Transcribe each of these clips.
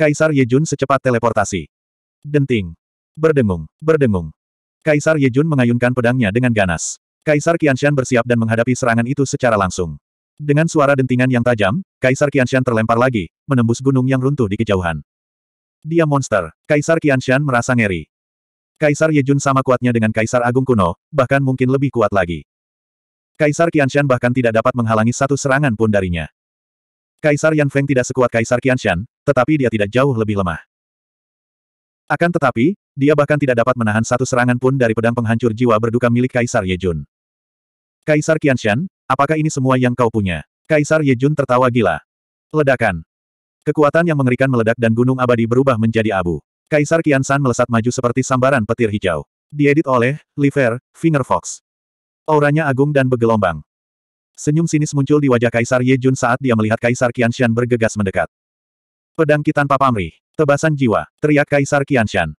Kaisar Yejun secepat teleportasi. Denting. Berdengung, berdengung. Kaisar Yejun mengayunkan pedangnya dengan ganas. Kaisar Qianshan bersiap dan menghadapi serangan itu secara langsung. Dengan suara dentingan yang tajam, Kaisar Qianshan terlempar lagi, menembus gunung yang runtuh di kejauhan. Dia monster, Kaisar Qianshan merasa ngeri. Kaisar Yejun sama kuatnya dengan Kaisar Agung kuno, bahkan mungkin lebih kuat lagi. Kaisar Qianshan bahkan tidak dapat menghalangi satu serangan pun darinya. Kaisar Yan Feng tidak sekuat Kaisar Qianshan, tetapi dia tidak jauh lebih lemah. Akan tetapi, dia bahkan tidak dapat menahan satu serangan pun dari pedang penghancur jiwa berduka milik Kaisar Yejun. Kaisar Qianshan, apakah ini semua yang kau punya? Kaisar Yejun tertawa gila. Ledakan. Kekuatan yang mengerikan meledak dan gunung abadi berubah menjadi abu. Kaisar Qianshan melesat maju seperti sambaran petir hijau. Diedit oleh, Liver, Finger Fox. Auranya agung dan bergelombang. Senyum sinis muncul di wajah Kaisar Yejun saat dia melihat Kaisar Qianshan bergegas mendekat. Pedang Kitan Papamri. Tebasan jiwa, teriak Kaisar Qianshan.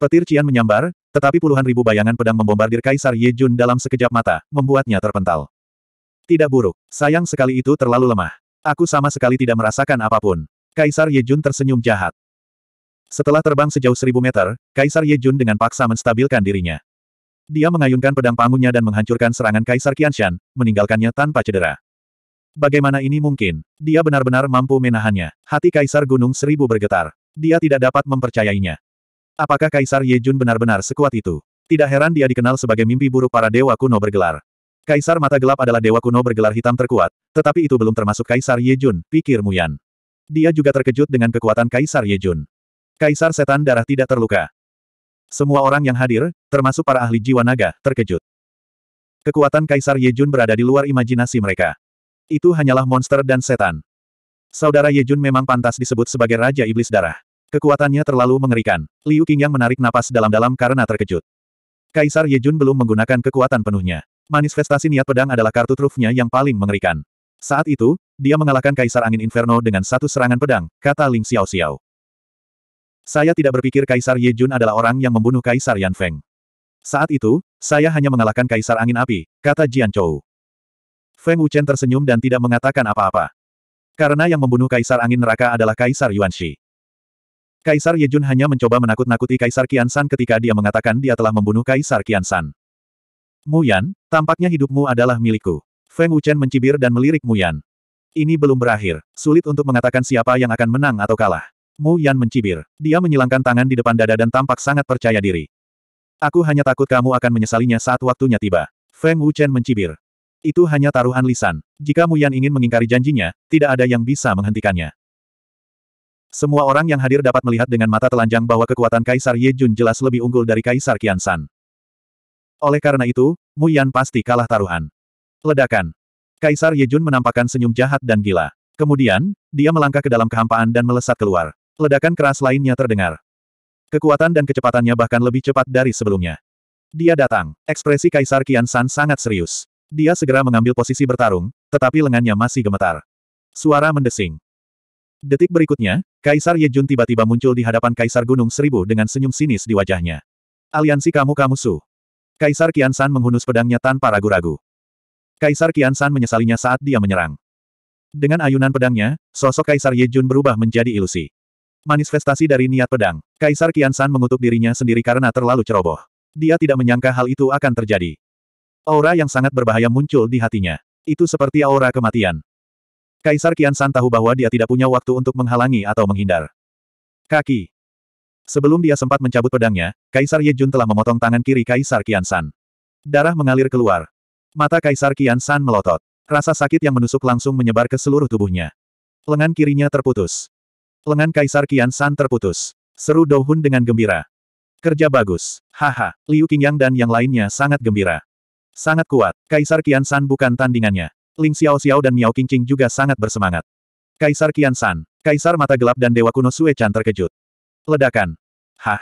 Petir Cian menyambar, tetapi puluhan ribu bayangan pedang membombardir Kaisar Ye Jun dalam sekejap mata, membuatnya terpental. Tidak buruk, sayang sekali itu terlalu lemah. Aku sama sekali tidak merasakan apapun. Kaisar Ye Jun tersenyum jahat. Setelah terbang sejauh seribu meter, Kaisar Ye Jun dengan paksa menstabilkan dirinya. Dia mengayunkan pedang pangunya dan menghancurkan serangan Kaisar Qianshan, meninggalkannya tanpa cedera. Bagaimana ini mungkin? Dia benar-benar mampu menahannya. Hati Kaisar Gunung Seribu bergetar. Dia tidak dapat mempercayainya. Apakah Kaisar Yejun benar-benar sekuat itu? Tidak heran dia dikenal sebagai mimpi buruk para dewa kuno bergelar. Kaisar Mata Gelap adalah dewa kuno bergelar hitam terkuat, tetapi itu belum termasuk Kaisar Yejun, pikir Muyan. Dia juga terkejut dengan kekuatan Kaisar Yejun. Kaisar Setan Darah tidak terluka. Semua orang yang hadir, termasuk para ahli jiwa naga, terkejut. Kekuatan Kaisar Yejun berada di luar imajinasi mereka. Itu hanyalah monster dan setan. Saudara Yejun memang pantas disebut sebagai Raja Iblis Darah. Kekuatannya terlalu mengerikan. Liu Qingyang menarik napas dalam-dalam karena terkejut. Kaisar Yejun belum menggunakan kekuatan penuhnya. Manifestasi niat pedang adalah kartu trufnya yang paling mengerikan. Saat itu, dia mengalahkan Kaisar Angin Inferno dengan satu serangan pedang, kata Ling Xiao Xiao. Saya tidak berpikir Kaisar Yejun adalah orang yang membunuh Kaisar Yan Feng. Saat itu, saya hanya mengalahkan Kaisar Angin Api, kata Jian Chou. Feng Wuchen tersenyum dan tidak mengatakan apa-apa. Karena yang membunuh Kaisar Angin Neraka adalah Kaisar Yuan Shi. Kaisar Yejun hanya mencoba menakut-nakuti Kaisar Kiansan ketika dia mengatakan dia telah membunuh Kaisar Kiansan. San. Muyan, tampaknya hidupmu adalah milikku. Feng Wuchen mencibir dan melirik Muyan. Ini belum berakhir, sulit untuk mengatakan siapa yang akan menang atau kalah. Mu Yan mencibir. Dia menyilangkan tangan di depan dada dan tampak sangat percaya diri. Aku hanya takut kamu akan menyesalinya saat waktunya tiba. Feng Wuchen mencibir. Itu hanya taruhan lisan. Jika Muyan ingin mengingkari janjinya, tidak ada yang bisa menghentikannya. Semua orang yang hadir dapat melihat dengan mata telanjang bahwa kekuatan Kaisar Ye Jun jelas lebih unggul dari Kaisar Qian San. Oleh karena itu, Muyan pasti kalah taruhan. Ledakan. Kaisar Ye Jun menampakkan senyum jahat dan gila. Kemudian, dia melangkah ke dalam kehampaan dan melesat keluar. Ledakan keras lainnya terdengar. Kekuatan dan kecepatannya bahkan lebih cepat dari sebelumnya. Dia datang. Ekspresi Kaisar Qian San sangat serius. Dia segera mengambil posisi bertarung, tetapi lengannya masih gemetar. Suara mendesing. Detik berikutnya, Kaisar Yejun tiba-tiba muncul di hadapan Kaisar Gunung Seribu dengan senyum sinis di wajahnya. Aliansi kamu kamu su. Kaisar Kian San menghunus pedangnya tanpa ragu-ragu. Kaisar Kian San menyesalinya saat dia menyerang. Dengan ayunan pedangnya, sosok Kaisar Yejun berubah menjadi ilusi. Manifestasi dari niat pedang, Kaisar Kian San mengutuk dirinya sendiri karena terlalu ceroboh. Dia tidak menyangka hal itu akan terjadi. Aura yang sangat berbahaya muncul di hatinya. Itu seperti aura kematian. Kaisar Kian San tahu bahwa dia tidak punya waktu untuk menghalangi atau menghindar. Kaki. Sebelum dia sempat mencabut pedangnya, Kaisar Ye Jun telah memotong tangan kiri Kaisar Kian San. Darah mengalir keluar. Mata Kaisar Kian San melotot. Rasa sakit yang menusuk langsung menyebar ke seluruh tubuhnya. Lengan kirinya terputus. Lengan Kaisar Kian San terputus. Seru Dohun dengan gembira. Kerja bagus. Haha, Liu Qingyang dan yang lainnya sangat gembira. Sangat kuat. Kaisar Qian San bukan tandingannya. Ling Xiao Xiao dan Miao Qingqing juga sangat bersemangat. Kaisar Qian San, Kaisar Mata Gelap dan Dewa Kuno Sue Chan terkejut. Ledakan. Hah.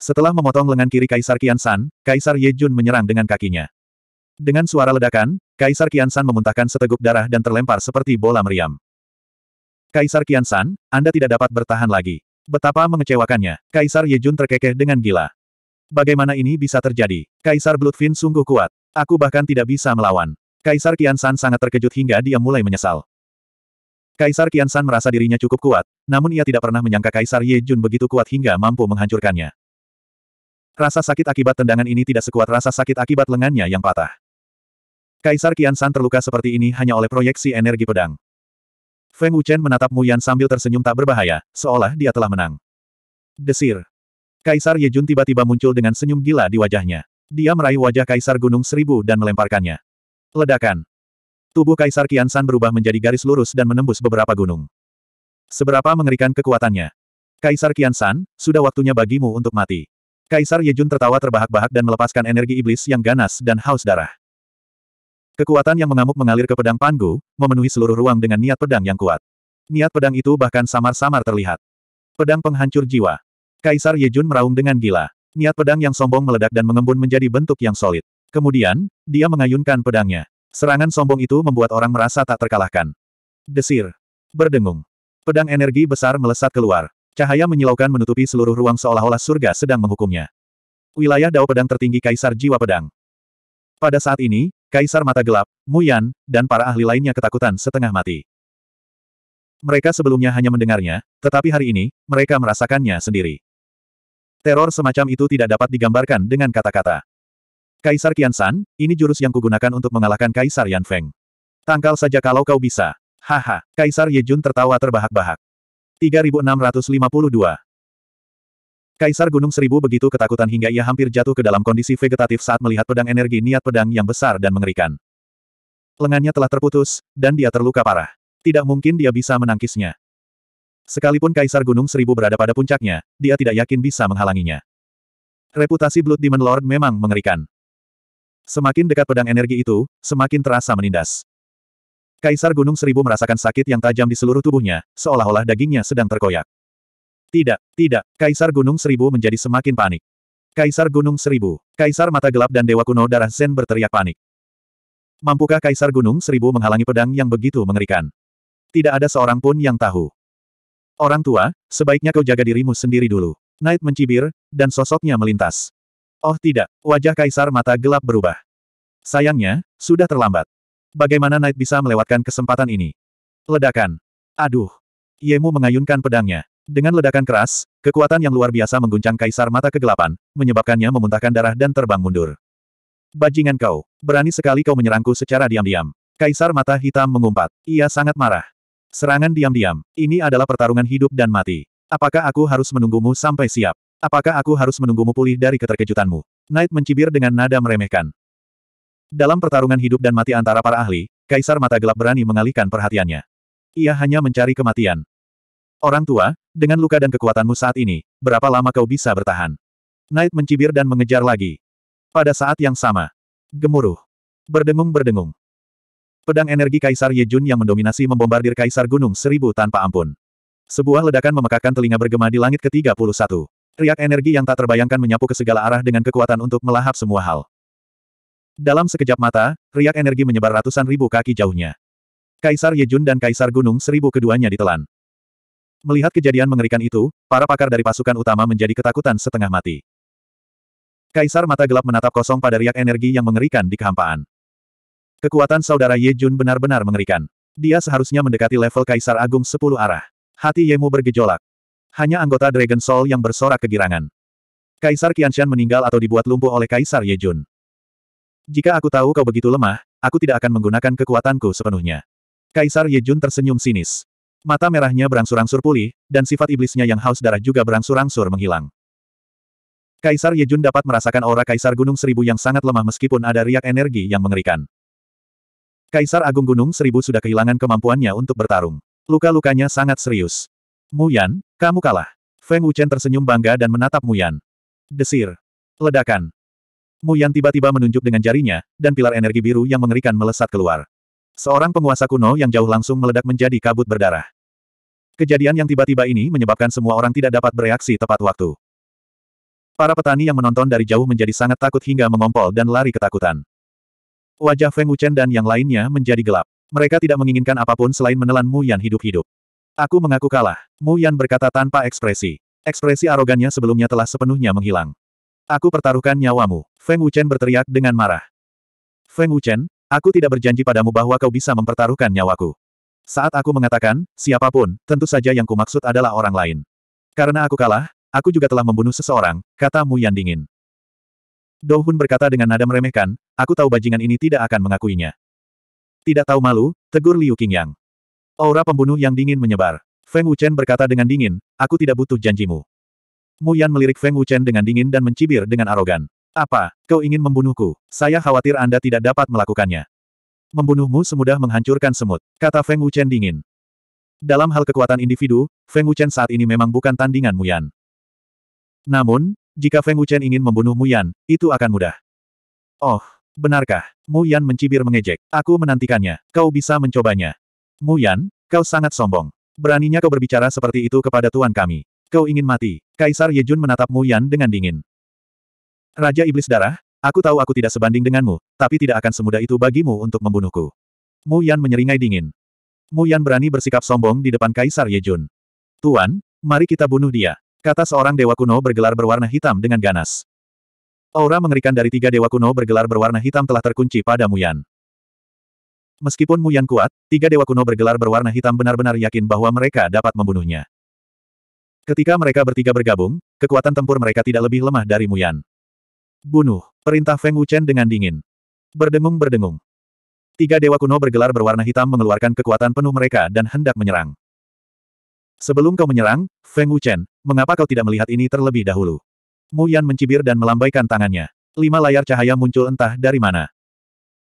Setelah memotong lengan kiri Kaisar Qian San, Kaisar Ye Jun menyerang dengan kakinya. Dengan suara ledakan, Kaisar Qian San memuntahkan seteguk darah dan terlempar seperti bola meriam. Kaisar Qian San, Anda tidak dapat bertahan lagi. Betapa mengecewakannya, Kaisar Ye Jun terkekeh dengan gila. Bagaimana ini bisa terjadi? Kaisar Bloodfin sungguh kuat. Aku bahkan tidak bisa melawan. Kaisar Kian sangat terkejut hingga dia mulai menyesal. Kaisar Kian merasa dirinya cukup kuat, namun ia tidak pernah menyangka Kaisar Ye Jun begitu kuat hingga mampu menghancurkannya. Rasa sakit akibat tendangan ini tidak sekuat rasa sakit akibat lengannya yang patah. Kaisar Kian terluka seperti ini hanya oleh proyeksi energi pedang. Feng Wuchen menatap Mu Yan sambil tersenyum tak berbahaya, seolah dia telah menang. Desir. Kaisar Yejun tiba-tiba muncul dengan senyum gila di wajahnya. Dia meraih wajah Kaisar Gunung Seribu dan melemparkannya. Ledakan. Tubuh Kaisar Kian berubah menjadi garis lurus dan menembus beberapa gunung. Seberapa mengerikan kekuatannya. Kaisar Kian sudah waktunya bagimu untuk mati. Kaisar Yejun tertawa terbahak-bahak dan melepaskan energi iblis yang ganas dan haus darah. Kekuatan yang mengamuk mengalir ke pedang Pangu, memenuhi seluruh ruang dengan niat pedang yang kuat. Niat pedang itu bahkan samar-samar terlihat. Pedang penghancur jiwa. Kaisar Yejun meraung dengan gila. Niat pedang yang sombong meledak dan mengembun menjadi bentuk yang solid. Kemudian, dia mengayunkan pedangnya. Serangan sombong itu membuat orang merasa tak terkalahkan. Desir. Berdengung. Pedang energi besar melesat keluar. Cahaya menyilaukan menutupi seluruh ruang seolah-olah surga sedang menghukumnya. Wilayah Dao Pedang tertinggi Kaisar Jiwa Pedang. Pada saat ini, Kaisar Mata Gelap, Muyan, dan para ahli lainnya ketakutan setengah mati. Mereka sebelumnya hanya mendengarnya, tetapi hari ini, mereka merasakannya sendiri. Teror semacam itu tidak dapat digambarkan dengan kata-kata. Kaisar Kian ini jurus yang kugunakan untuk mengalahkan Kaisar Yan Feng. Tangkal saja kalau kau bisa. Haha, Kaisar Ye Jun tertawa terbahak-bahak. 3652 Kaisar Gunung Seribu begitu ketakutan hingga ia hampir jatuh ke dalam kondisi vegetatif saat melihat pedang energi niat pedang yang besar dan mengerikan. Lengannya telah terputus, dan dia terluka parah. Tidak mungkin dia bisa menangkisnya. Sekalipun Kaisar Gunung Seribu berada pada puncaknya, dia tidak yakin bisa menghalanginya. Reputasi Blood Demon Lord memang mengerikan. Semakin dekat pedang energi itu, semakin terasa menindas. Kaisar Gunung Seribu merasakan sakit yang tajam di seluruh tubuhnya, seolah-olah dagingnya sedang terkoyak. Tidak, tidak, Kaisar Gunung Seribu menjadi semakin panik. Kaisar Gunung Seribu, Kaisar Mata Gelap dan Dewa Kuno Darah Zen berteriak panik. Mampukah Kaisar Gunung Seribu menghalangi pedang yang begitu mengerikan? Tidak ada seorang pun yang tahu. Orang tua, sebaiknya kau jaga dirimu sendiri dulu. Knight mencibir, dan sosoknya melintas. Oh tidak, wajah kaisar mata gelap berubah. Sayangnya, sudah terlambat. Bagaimana Knight bisa melewatkan kesempatan ini? Ledakan. Aduh. Yemu mengayunkan pedangnya. Dengan ledakan keras, kekuatan yang luar biasa mengguncang kaisar mata kegelapan, menyebabkannya memuntahkan darah dan terbang mundur. Bajingan kau, berani sekali kau menyerangku secara diam-diam. Kaisar mata hitam mengumpat. Ia sangat marah. Serangan diam-diam. Ini adalah pertarungan hidup dan mati. Apakah aku harus menunggumu sampai siap? Apakah aku harus menunggumu pulih dari keterkejutanmu? Knight mencibir dengan nada meremehkan. Dalam pertarungan hidup dan mati antara para ahli, Kaisar Mata Gelap berani mengalihkan perhatiannya. Ia hanya mencari kematian. Orang tua, dengan luka dan kekuatanmu saat ini, berapa lama kau bisa bertahan? Knight mencibir dan mengejar lagi. Pada saat yang sama. Gemuruh. Berdengung-berdengung. Pedang energi Kaisar Yejun yang mendominasi membombardir Kaisar Gunung Seribu tanpa ampun. Sebuah ledakan memekakkan telinga bergema di langit ke-31. Riak energi yang tak terbayangkan menyapu ke segala arah dengan kekuatan untuk melahap semua hal. Dalam sekejap mata, riak energi menyebar ratusan ribu kaki jauhnya. Kaisar Yejun dan Kaisar Gunung Seribu keduanya ditelan. Melihat kejadian mengerikan itu, para pakar dari pasukan utama menjadi ketakutan setengah mati. Kaisar mata gelap menatap kosong pada riak energi yang mengerikan di kehampaan. Kekuatan saudara Ye Jun benar-benar mengerikan. Dia seharusnya mendekati level Kaisar Agung 10 arah. Hati Yemu bergejolak. Hanya anggota Dragon Soul yang bersorak kegirangan. Kaisar Qianshan meninggal atau dibuat lumpuh oleh Kaisar Ye Jun. Jika aku tahu kau begitu lemah, aku tidak akan menggunakan kekuatanku sepenuhnya. Kaisar Ye Jun tersenyum sinis. Mata merahnya berangsur-angsur pulih, dan sifat iblisnya yang haus darah juga berangsur-angsur menghilang. Kaisar Ye Jun dapat merasakan aura Kaisar Gunung Seribu yang sangat lemah meskipun ada riak energi yang mengerikan. Kaisar Agung Gunung Seribu sudah kehilangan kemampuannya untuk bertarung. Luka-lukanya sangat serius. Mu Yan, kamu kalah. Feng Wuchen tersenyum bangga dan menatap Mu Yan. Desir. Ledakan. Mu Yan tiba-tiba menunjuk dengan jarinya, dan pilar energi biru yang mengerikan melesat keluar. Seorang penguasa kuno yang jauh langsung meledak menjadi kabut berdarah. Kejadian yang tiba-tiba ini menyebabkan semua orang tidak dapat bereaksi tepat waktu. Para petani yang menonton dari jauh menjadi sangat takut hingga mengompol dan lari ketakutan. Wajah Feng Wuchen dan yang lainnya menjadi gelap. Mereka tidak menginginkan apapun selain menelan Mu Yan hidup-hidup. Aku mengaku kalah, Mu Yan berkata tanpa ekspresi. Ekspresi arogannya sebelumnya telah sepenuhnya menghilang. Aku pertaruhkan nyawamu, Feng Wuchen berteriak dengan marah. Feng Wuchen, aku tidak berjanji padamu bahwa kau bisa mempertaruhkan nyawaku. Saat aku mengatakan, siapapun, tentu saja yang kumaksud adalah orang lain. Karena aku kalah, aku juga telah membunuh seseorang, kata Mu Yan dingin. Dohun berkata dengan nada meremehkan, aku tahu bajingan ini tidak akan mengakuinya. Tidak tahu malu, tegur Liu Qingyang. Aura pembunuh yang dingin menyebar. Feng Wuchen berkata dengan dingin, aku tidak butuh janjimu. Mu Yan melirik Feng Wuchen dengan dingin dan mencibir dengan arogan. Apa, kau ingin membunuhku? Saya khawatir Anda tidak dapat melakukannya. Membunuhmu semudah menghancurkan semut, kata Feng Wuchen dingin. Dalam hal kekuatan individu, Feng Wuchen saat ini memang bukan tandingan Mu Yan. Namun, jika Feng Wuchen ingin membunuh Mu Yan, itu akan mudah. Oh, benarkah? Mu Yan mencibir mengejek. Aku menantikannya. Kau bisa mencobanya. Mu Yan, kau sangat sombong. Beraninya kau berbicara seperti itu kepada tuan kami. Kau ingin mati. Kaisar Yejun menatap Mu Yan dengan dingin. Raja Iblis Darah, aku tahu aku tidak sebanding denganmu, tapi tidak akan semudah itu bagimu untuk membunuhku. Mu Yan menyeringai dingin. Mu Yan berani bersikap sombong di depan Kaisar Yejun. Tuan, mari kita bunuh dia. Kata seorang dewa kuno bergelar berwarna hitam dengan ganas. Aura mengerikan dari tiga dewa kuno bergelar berwarna hitam telah terkunci pada Muyan. Meskipun Muyan kuat, tiga dewa kuno bergelar berwarna hitam benar-benar yakin bahwa mereka dapat membunuhnya. Ketika mereka bertiga bergabung, kekuatan tempur mereka tidak lebih lemah dari Muyan. Bunuh, perintah Feng Wuchen dengan dingin. Berdengung-berdengung. Tiga dewa kuno bergelar berwarna hitam mengeluarkan kekuatan penuh mereka dan hendak menyerang. Sebelum kau menyerang, Feng Wuchen, mengapa kau tidak melihat ini terlebih dahulu? Mu Yan mencibir dan melambaikan tangannya. Lima layar cahaya muncul entah dari mana.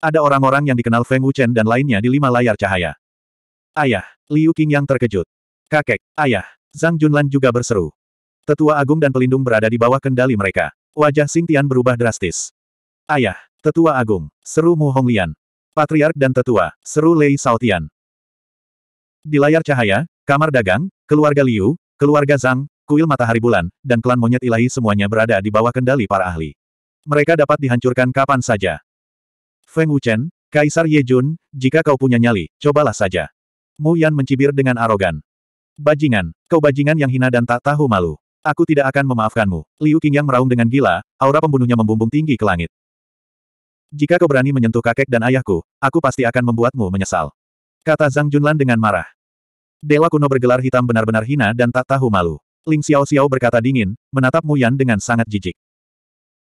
Ada orang-orang yang dikenal Feng Wuchen dan lainnya di lima layar cahaya. Ayah, Liu Qing yang terkejut. Kakek, ayah, Zhang Junlan juga berseru. Tetua Agung dan Pelindung berada di bawah kendali mereka. Wajah Xing Tian berubah drastis. Ayah, Tetua Agung, seru Mu Honglian. Patriark dan Tetua, seru Lei Tian. Di layar cahaya, kamar dagang, Keluarga Liu, keluarga Zhang, kuil matahari bulan, dan klan monyet ilahi semuanya berada di bawah kendali para ahli. Mereka dapat dihancurkan kapan saja. Feng Wuchen, Kaisar Yejun, jika kau punya nyali, cobalah saja. Mu Yan mencibir dengan arogan. Bajingan, kau bajingan yang hina dan tak tahu malu. Aku tidak akan memaafkanmu. Liu yang meraung dengan gila, aura pembunuhnya membumbung tinggi ke langit. Jika kau berani menyentuh kakek dan ayahku, aku pasti akan membuatmu menyesal. Kata Zhang Junlan dengan marah. Dewa kuno bergelar hitam benar-benar hina dan tak tahu malu. Ling Xiao Xiao berkata dingin, menatap Mu Yan dengan sangat jijik.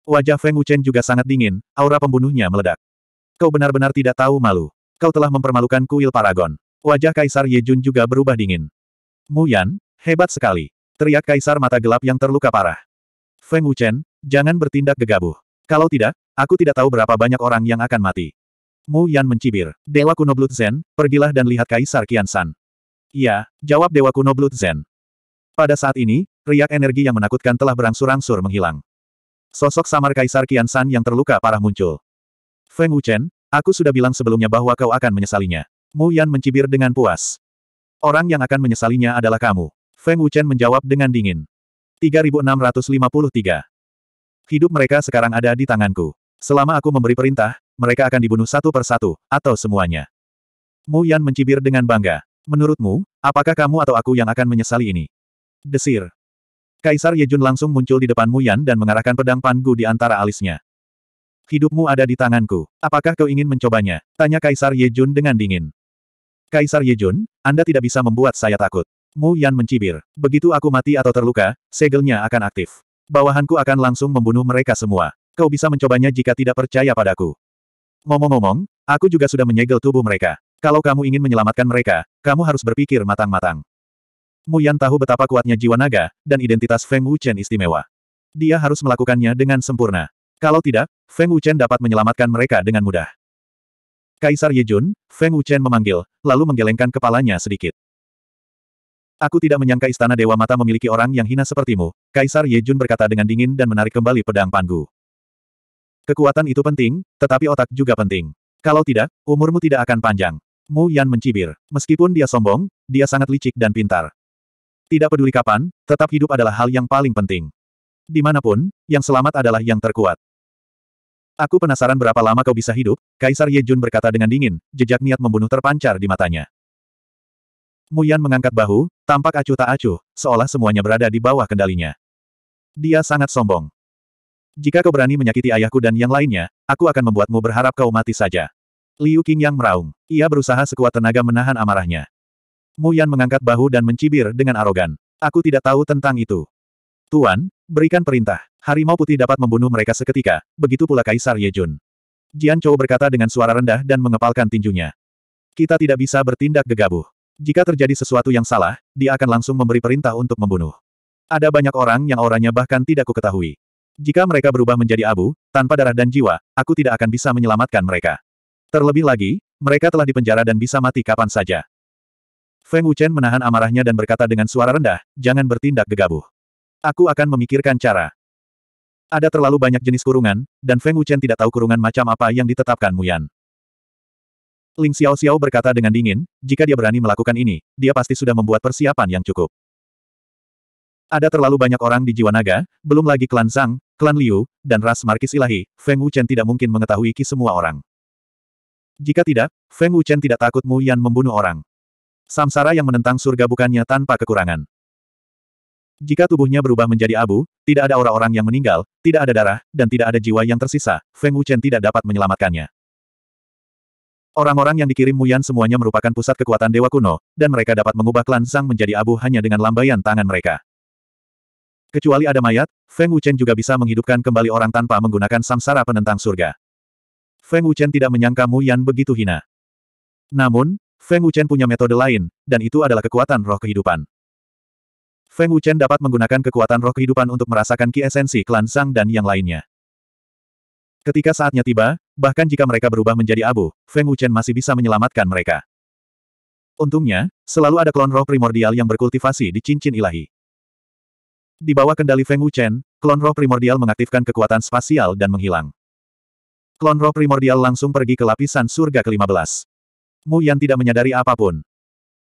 Wajah Feng Wuchen juga sangat dingin, aura pembunuhnya meledak. Kau benar-benar tidak tahu malu. Kau telah mempermalukan kuil Paragon. Wajah Kaisar Ye Jun juga berubah dingin. Mu Yan, hebat sekali. Teriak Kaisar mata gelap yang terluka parah. Feng Wuchen, jangan bertindak gegabah. Kalau tidak, aku tidak tahu berapa banyak orang yang akan mati. Mu Yan mencibir. Dewa kuno Blood Zen, pergilah dan lihat Kaisar Kian San. Iya, jawab Dewa Kuno Blood Zen. Pada saat ini, riak energi yang menakutkan telah berangsur-angsur menghilang. Sosok samar Kaisar Qian San yang terluka parah muncul. Feng Wuchen, aku sudah bilang sebelumnya bahwa kau akan menyesalinya. Mu Yan mencibir dengan puas. Orang yang akan menyesalinya adalah kamu. Feng Wuchen menjawab dengan dingin. 3653. Hidup mereka sekarang ada di tanganku. Selama aku memberi perintah, mereka akan dibunuh satu persatu, atau semuanya. Mu Yan mencibir dengan bangga. Menurutmu, apakah kamu atau aku yang akan menyesali ini? Desir. Kaisar Yejun langsung muncul di depan Muyan dan mengarahkan pedang Pangu di antara alisnya. Hidupmu ada di tanganku. Apakah kau ingin mencobanya? Tanya Kaisar Yejun dengan dingin. Kaisar Yejun, Anda tidak bisa membuat saya takut. Mu Yan mencibir. Begitu aku mati atau terluka, segelnya akan aktif. Bawahanku akan langsung membunuh mereka semua. Kau bisa mencobanya jika tidak percaya padaku. Ngomong-ngomong, aku juga sudah menyegel tubuh mereka. Kalau kamu ingin menyelamatkan mereka, kamu harus berpikir matang-matang. Mu Yan tahu betapa kuatnya jiwa naga, dan identitas Feng Wuchen istimewa. Dia harus melakukannya dengan sempurna. Kalau tidak, Feng Wuchen dapat menyelamatkan mereka dengan mudah. Kaisar Yejun, Feng Wuchen memanggil, lalu menggelengkan kepalanya sedikit. Aku tidak menyangka istana Dewa Mata memiliki orang yang hina sepertimu, Kaisar Yejun berkata dengan dingin dan menarik kembali pedang panggu. Kekuatan itu penting, tetapi otak juga penting. Kalau tidak, umurmu tidak akan panjang. Mu Yan mencibir. Meskipun dia sombong, dia sangat licik dan pintar. Tidak peduli kapan, tetap hidup adalah hal yang paling penting. Dimanapun, yang selamat adalah yang terkuat. Aku penasaran berapa lama kau bisa hidup, Kaisar Ye Jun berkata dengan dingin, jejak niat membunuh terpancar di matanya. Yan mengangkat bahu, tampak acuh tak acuh, seolah semuanya berada di bawah kendalinya. Dia sangat sombong. Jika kau berani menyakiti ayahku dan yang lainnya, aku akan membuatmu berharap kau mati saja. Liu King yang meraung. Ia berusaha sekuat tenaga menahan amarahnya. Mu Yan mengangkat bahu dan mencibir dengan arogan. Aku tidak tahu tentang itu. Tuan, berikan perintah. Harimau putih dapat membunuh mereka seketika, begitu pula Kaisar Yejun. Jian Chou berkata dengan suara rendah dan mengepalkan tinjunya. Kita tidak bisa bertindak gegabah. Jika terjadi sesuatu yang salah, dia akan langsung memberi perintah untuk membunuh. Ada banyak orang yang orangnya bahkan tidak kuketahui. Jika mereka berubah menjadi abu, tanpa darah dan jiwa, aku tidak akan bisa menyelamatkan mereka. Terlebih lagi, mereka telah dipenjara dan bisa mati kapan saja. Feng Wuchen menahan amarahnya dan berkata dengan suara rendah, jangan bertindak gegabah. Aku akan memikirkan cara. Ada terlalu banyak jenis kurungan, dan Feng Wuchen tidak tahu kurungan macam apa yang ditetapkan Muyan. Ling Xiao Xiao berkata dengan dingin, jika dia berani melakukan ini, dia pasti sudah membuat persiapan yang cukup. Ada terlalu banyak orang di jiwa naga, belum lagi klan Zhang, klan Liu, dan ras markis ilahi, Feng Wuchen tidak mungkin mengetahui ki semua orang. Jika tidak, Feng Wuchen tidak takut Mu Yan membunuh orang. Samsara yang menentang surga bukannya tanpa kekurangan. Jika tubuhnya berubah menjadi abu, tidak ada orang-orang yang meninggal, tidak ada darah, dan tidak ada jiwa yang tersisa, Feng Wuchen tidak dapat menyelamatkannya. Orang-orang yang dikirim Mu Yan semuanya merupakan pusat kekuatan dewa kuno, dan mereka dapat mengubah klan Zhang menjadi abu hanya dengan lambaian tangan mereka. Kecuali ada mayat, Feng Wuchen juga bisa menghidupkan kembali orang tanpa menggunakan samsara penentang surga. Feng Wuchen tidak menyangka Mu Yan begitu hina. Namun, Feng Wuchen punya metode lain, dan itu adalah kekuatan roh kehidupan. Feng Wuchen dapat menggunakan kekuatan roh kehidupan untuk merasakan ki esensi klan Sang dan yang lainnya. Ketika saatnya tiba, bahkan jika mereka berubah menjadi abu, Feng Wuchen masih bisa menyelamatkan mereka. Untungnya, selalu ada klon roh primordial yang berkultivasi di cincin ilahi. Di bawah kendali Feng Wuchen, klon roh primordial mengaktifkan kekuatan spasial dan menghilang. Klon roh primordial langsung pergi ke lapisan surga ke-15. Mu Yan tidak menyadari apapun.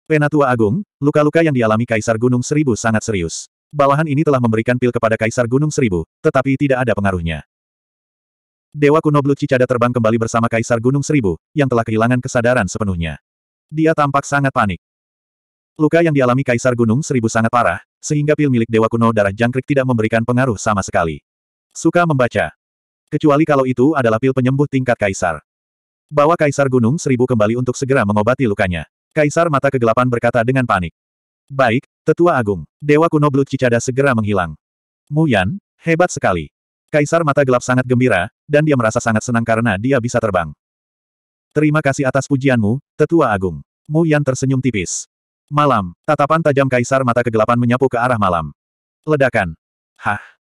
Penatua Agung, luka-luka yang dialami Kaisar Gunung Seribu sangat serius. Bawahan ini telah memberikan pil kepada Kaisar Gunung Seribu, tetapi tidak ada pengaruhnya. Dewa kuno Blue Cicada terbang kembali bersama Kaisar Gunung Seribu, yang telah kehilangan kesadaran sepenuhnya. Dia tampak sangat panik. Luka yang dialami Kaisar Gunung Seribu sangat parah, sehingga pil milik Dewa Kuno Darah Jangkrik tidak memberikan pengaruh sama sekali. Suka membaca. Kecuali kalau itu adalah pil penyembuh tingkat kaisar. Bawa kaisar gunung seribu kembali untuk segera mengobati lukanya. Kaisar mata kegelapan berkata dengan panik. Baik, tetua agung. Dewa kuno Blue Cicada segera menghilang. Muyan, hebat sekali. Kaisar mata gelap sangat gembira, dan dia merasa sangat senang karena dia bisa terbang. Terima kasih atas pujianmu, tetua agung. yan tersenyum tipis. Malam, tatapan tajam kaisar mata kegelapan menyapu ke arah malam. Ledakan. Hah.